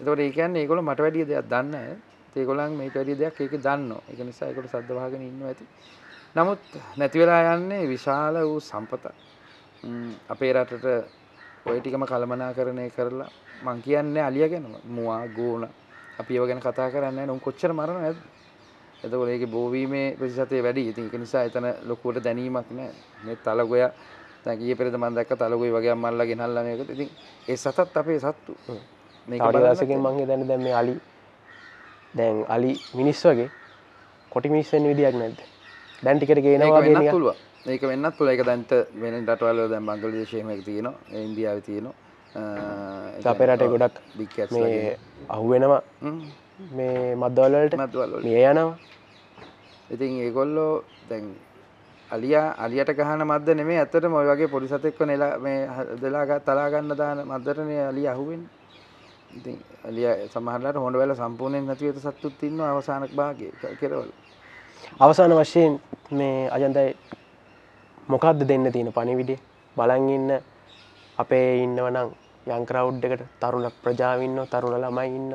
එතකොට ඒකන්න ඒගොල මට වැඩිය දෙයක් දන්න ඒගොලන් මේ වැඩිය දෙයක් ඒක දන්න එක නිසා එකට සද්ධවාගෙන ඉන්න ඇති නමුත් නැතිවෙලා යන්නේ විශාල වූ සම්පත අපේ රටට ඔය ටිකම කළමනා කරණය කරලා මං කියන්නේ අලිය ගැන මවා ගෝන අපි ඒව ගැන කතා කරන්න නොම් කොච්චර මරණ ඇද එතකොට ඒක බෝවීමේ ප්‍රතිශතය වැඩි ඉතින් ඒක නිසා එතන ලොකුවට දැනීමක් නෑ මේ තලගොයා දැන් ගිය පෙරේද මම දැක්ක තලගොයි වගේ අම්මල්ලා ගෙනල්ලා මේක ඉතින් ඒ සතත් අපේ සත්තු මේක ආදිවාසීකෙන් මං හිතන්නේ දැන් මේ අලි දැන් අලි මිනිස් වගේ කොටි මිනිස් වෙන්න විදියක් නැද්ද දැන්ටිකට ගේනවා වෙන පුළුව ඒක වෙන්නත් පුළ එක දැන්ත වෙන ටවල දැම් බංගල දේශයමක් තියෙන ඉන්දියාව තියෙනවා අපේරට ගොඩක් බික් මේ අහුවෙනවා මේ මදවලට මත්වල මේ යනවා ඉතින් ඒගොල්ලෝ දැන් අලියා අලියට ගහන මද නෙමේ ඇතට මොයි වගේ පොඩිසතෙක්ව නෙලා මේ දෙලාග තලාගන්න දාන මදරනය අලිය අහුවෙන් ඉතින් අලිය සමහරට හොඩ වැල සම්පූර්ණයෙන් නැතිවත සත්තුත් තින්න අවසානක් භාග කෙරවල අවසාන වශයෙන් මේ අජන්තයි මොකක්ද දෙන්න තියෙන පණිවිඩේ බලන්ඉන්න අපේ ඉන්නවනම් යංකරවුඩ් එකට තරුණ ප්‍රජාවන්න තරුණ ළමයි ඉන්න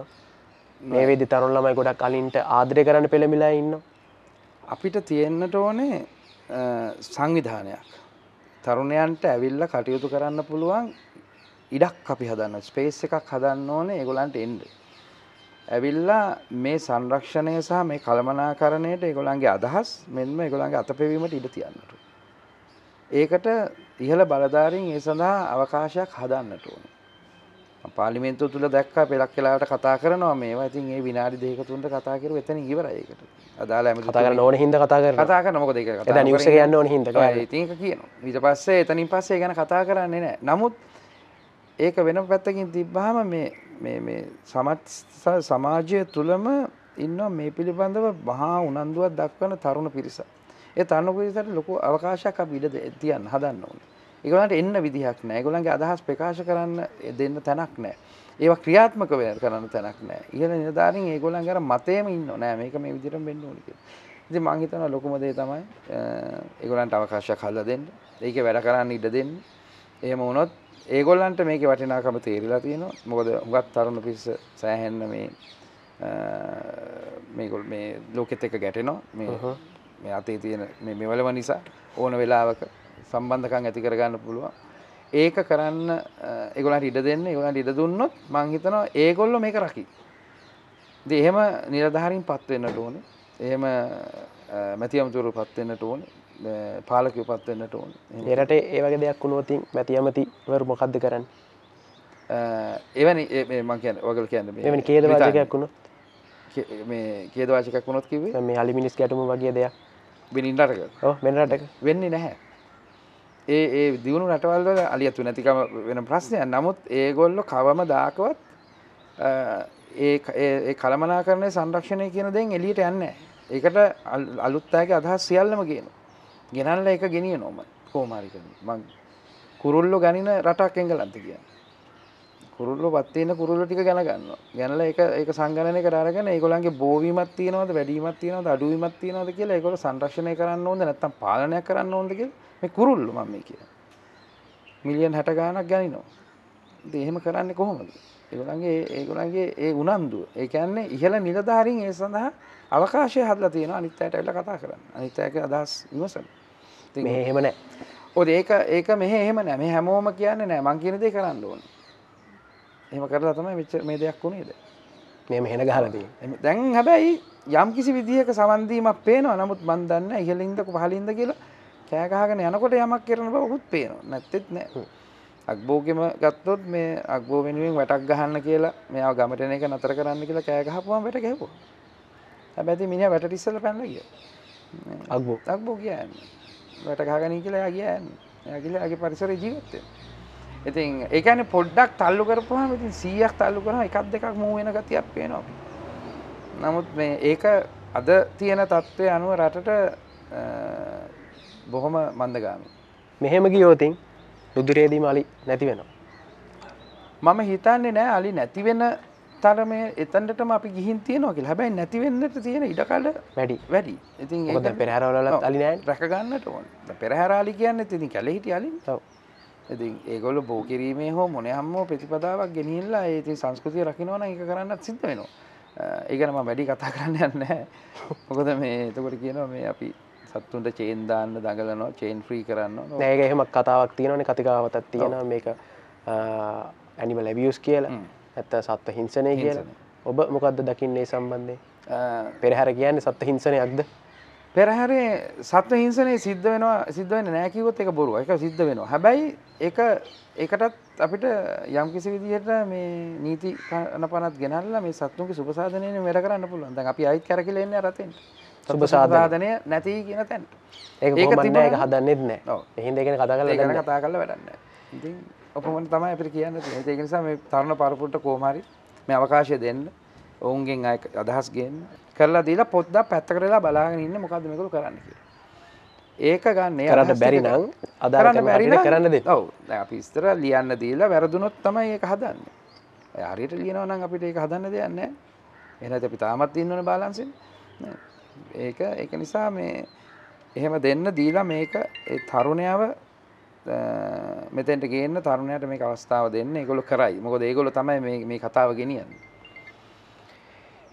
මේවේදි තරුණ ළමයි ගොඩක් කලින්ට ආදරය කරන්න පෙළමිලා ඉන්න අපිට තියෙන්න්නට ඕනේ සංවිධානයක් තරුණයන්ට ඇවිල්ල කටයුතු කරන්න පුළුවන් ඉඩක් අපි හදන්න ස්පේස් එකක් හදන්න ඕනේ ඒගොලන්ට එන්ඩ ඇවිල්ලා මේ සංරක්ෂණය සහ මේ කළමනාකරණයට ඒගොල්ලන්ගේ අදහස් මෙන්ම ඒගොල්ලන්ගේ අතපෙවීමට ඉඩ තියන්නට. ඒකට ඉහළ බලධාරින් ඒ සඳහා අවකාශයක් හදන්නට ඕන. පාලිමෙන්තු තුළ දැක්කා පෙලක් වෙලාට කතා කරනවා මේවා ඉතින් ඒ විනාඩි දෙක තුනට කතා කරුව එතන ඉවරයි ඒකට. අදාළ ඇමති කතා කරන ඕන හින්දා කතා කරනවා. කතා කරන මොකද ඒක කතා කරන්නේ. නිවුස් එක යන්න ඕන හින්දා. ඉතින් ඒක කියනවා. ඊට පස්සේ එතනින් පස්සේ ඒ ගැන කතා කරන්නේ නැහැ. නමුත් ඒක වෙනම පැත්තකින් තිබ්බහම මේ සමත් සමාජය තුළම ඉන්න මේ පිළිබඳව බහා උනන්දුවත් දක්වන තරුණ පිරිස. ඒ තරුණ පිරිසට ලොකු අවකාශයක් අපි ඉඩ තියන්න හදන්න ඕනේ. ඒගොල්ලන්ට එන්න විදිහක් නැහැ. ඒගොල්ලන්ගේ අදහස් ප්‍රකාශ කරන්න දෙන්න තැනක් නැහැ. ඒවා ක්‍රියාත්මක වෙන කරන්න තැනක් නැහැ. ඉහළ නිලධාරීන් ඒගොල්ලන් අර මතේම ඉන්නෝ නෑ මේක මේ විදිහටම වෙන්න ඕනේ කියලා. ඉතින් මං හිතනවා ලොකුම දේ තමයි ඒගොල්ලන්ට අවකාශයක් හදලා දෙන්න. ඒකේ වැඩ කරන්න ඉඩ දෙන්න. එහෙම වුණොත් ඒගොල්ලන්ට මේක වටිනාකම තේරිලා තියෙනවා මොකද හුඟත් තරුණ පිස්ස සෑහෙන්න මේ මේගොල් මේ ලෝකෙත් එක ගැටෙනවා මේ මේ අතේ තියෙන මේ මෙවලව නිසා ඕන වෙලාවක සම්බන්ධකම් ඇති කරගන්න පුළුවන් ඒක කරන්න ඒගොල්ලන්ට ඉඩ දෙන්න ඒගොල්ලන්ට ඉඩ දුන්නොත් මං හිතනවා ඒගොල්ලෝ මේක රකි. ඉතින් එහෙම නිලධාරීන් පත් වෙන්නට ඕනේ. එහෙම මැතිඅමතුරු පත් වෙන්නට ඕනේ. පාලක උපත්වෙන්නට ඕන් එරට ඒවගේ දෙයක් වුණුවතින් මැතියමති වර මොකක්ද කරන්න එවැනි මං කියන ඔගල් කියන්න එනි කේදවාජකයක් වුණු මේ කේදවාශකක් වුණොත් කිව මේ අලි මිනිස් ගැටම වගේ දෙයක් බිනිින්ටක මෙනටක වෙන්නේ නැහැ ඒ ඒ දියුණු රටවල්ද අලියතු නැතිකම වෙන ප්‍රශ්නය නමුත් ඒගොල්ලො කවම දාකවත් ඒ කළමනා කරණය සංරක්ෂණය කියන දෙෙන් එලියට යන්න ඒකට අලුත්තාගේ අදහස් සියල්ලම කියනවා ගෙනල්ල එක ගෙනිය නොම කෝමාරික මං කුරුල්ලො ගනින රටක් එංගලන්ත කිය කුරුල්ලො පත්තේන කුරුල්ල ටික ගැනගන්න ගැනල එක එක සංගණනය කරගෙන ඒගොලන්ගේ බෝවිමත් තියනවද වැඩීමත් තියනවද අඩුවීමත් තියනවද කියලා ඒකොට සංරක්ෂණය කරන්න ඕද නැත්තම් පාලනයක් කරන්න ඕොදක මේ කුරුල්ලු මම මේ කිය මිලියන් හැට ගානක් ගැනිනවා දේහෙම කරන්න කොහොමද ඒගොලන්ගේ ඒගොලන්ගේ ඒ උනන්දු ඒකන්නේ ඉහල නිලධාරින් ඒ සඳහා අවකාශය හදලා තියෙන අනිත්තයට ඇල්ල කතා කරන්න අනිත්තයක අදහස් ඉවසන එහෙමන ඕ ඒක ඒක මෙහ එහෙම නෑ මේ හැමෝම කියන්න නෑ මං කියනදේ කරන්න ඕන එහම කරලා තමයි විච්ච මේ දෙයක් වුණේද මේ මෙහෙන ගහලදී දැන් හැබැයි යම් කිසි විදිහක සවන්දීමක් පේනවා නමුත් බන්දන්න ඉහලින්දක පහලින්ද කියලා කෑගහගෙන යනකොට යමක් කරන බව ඔහුත් පේනවා නැත්තෙත් නෑ අක්බෝගෙම ගත්තොත් මේ අක්බෝ වෙනුවෙන් වැටක් ගහන්න කියලා මෙයා ගමටන එක නතර කරන්න කියලා කෑගහපුුවන් වැට ගැහපුවා හැබැති මිනි වැට ඉස්සල පැල්ල ගිය අක්බෝ අක්බෝ කියන්න වැට ගාගනී කියලා කියන්න ඇගිලගේ පරිසර ජීවත්තය ඉතින් ඒකන පොඩ්ඩක් තල්ලු කරපුහම ඉතින් සීයක් තල්ලු කරන එකක් දෙකක් මූ වෙන ගතියක් පේනවා නමුත් මේ ඒක අද තියෙන තත්ත්වය අනුව රටට බොහොම මන්දගාමි මෙහෙම ගියෝතින් රුදුරේදී මලි නැති වෙනවා මම හිතන්නේ නෑ අලි නැතිවෙන තරමය එතන්ටම අපි ගිහින් තියෙනවා කියලා හැබැයි නැතිවෙන්නට තියෙන ඉඩකඩ වැඩි වැඩි ඉතින් ඒ පෙරහරවල අලි රැකගන්නට ඕන පෙරහරාලි කියන්න ඉතින් කැලෙහිට අලින් ඉති ඒගොල බෝ කිරීමේ හෝ මොනයම්මෝ ප්‍රතිපදාවක් ගෙනල්ලා ඒති සංස්කෘතිය රකිනවන එක කරන්නත් සිද්ධ වෙනවා ඒගනම වැඩි කතා කරන්න යන්න මොකද මේ එතකොට කියනවා මේ අපි සත්තුන්ට චේන්දාන්න දඟලනවා චේන් ්‍රී කරන්න නෑගහෙමක් කතාවක් තියෙනවන කතිකාවතත් තියෙන මේක ඇනිම ලැබියස් කියලා ඇත්ත සත්ව හිංසනය කියලා ඔබ මොකක්ද දකින්නේ සම්බන්ධය පෙරහැර කියන්නේ සත්ව හිංසනයක්ද පෙරහැරේ සත්ව හිංසනය සිද්ධ වෙනවා සිද්ධුවෙන නෑකිවොත් එක බොරුව එක සිද්ධ වෙනවා හැබැයි එක එකටත් අපිට යම් කිසි විදිහට මේ නීති කන පනත් ගෙනල්ලා මේ සත්තුන්ගේ සුපසාධනයෙන් වැඩ කරන්න පුළුවන් දැන් අපි අයිත් කරකිලා එන්නේ රතෙන් සුපසාධාධනය නැති කියන තැන් ඒක ඒක හදන්නෙත් නෑ එහින්දගෙන කතා කරලා කතා කරලා වැඩන්න ඉතින් ඔපමට තමයි අපිට කියන්න ඒක නිසා මේ තරුණ පරපුරට කෝමහරි මේ අවකාශය දෙන්න ඔවුන්ගෙන් අය අදහස් ගෙන් කරලා දීලා පොද්දා පැත්ත කරලා බලාගෙන ඉන්න මොකද මේකෝ කරන්න කියලා. ඒක ගන්න කරන්න බැරි නම් අදාරන්න බැරි කරන්න දෙ ඔව අපි ස්තර ලියන්න දීලා වැරදුනොත් තමයි ඒක හදන්න හරියට ලියනවනම් අපිට ඒක හදන්න දෙයන්න එන අපි තාමත් ඉන්නවන බාලන්සින් ඒක ඒක නිසා මේ එහෙම දෙන්න දීලා මේක තරුණයාව මෙතෙන්ට ගේන්න තරුණයට මේ අවස්ථාව දෙන්න ඒගොල්ලෝ කරයි. මොකද ඒගොල්ලෝ තමයි මේ මේ කතාව ගෙනියන්නේ.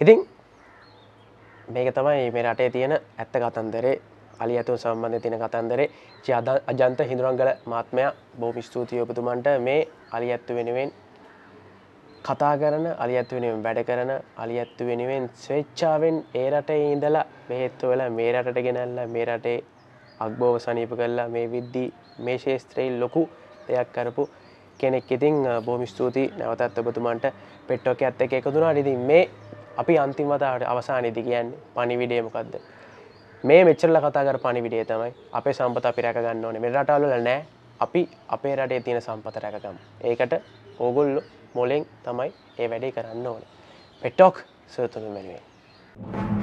ඉතින් මේක තමයි මේ රටේ තියෙන ඇත්ත කතන්දරේ අලි ඇතුන් සම්බන්ධ තියෙන කතන්දරේ අජන්ත හිඳුරංගල මාත්මයා බොහොම ස්තුතියි ඔබතුමන්ට මේ අලි ඇත්තු වෙනුවෙන් කතා කරන අලි ඇත්තු වෙනුවෙන් වැඩ කරන අලි ඇත්තු වෙනුවෙන් ස්වේච්ඡාවෙන් ඒ රටේ ඉඳලා බෙහෙත් හොයලා මේ රටට ගෙනල්ලා මේ රටේ අග්බෝව සනීප කරලා මේ විද්දී මේ ශේස්ත්‍රයෙන් ලොකු දෙයක් කරපු කෙනෙක් ඉතින් බෝමි ස්තුතියි නැවතත් ඔබතුමන්ට පෙට්ටෝක ඇත්ත එක එකතුනා ඉතින් මේ අපි අන්තිමතාවට අවසානයේදි කියන්නේ පනිවිඩේමකක්ද මේ මෙච්චරල කතාකර පනිවිඩේ තමයි අපේ සම්පත අපි රැක ගන්න ඕනේ මේ රටවල නෑ අපි අපේ රටේ තියෙන සම්පත රැකගම් ඒකට ඕගොල්ලෝ මොලෙන් තමයි ඒ වැඩේ කරන්න ඕනේ පෙට්ටෝක් සතුම මෙනුවේ Thank you.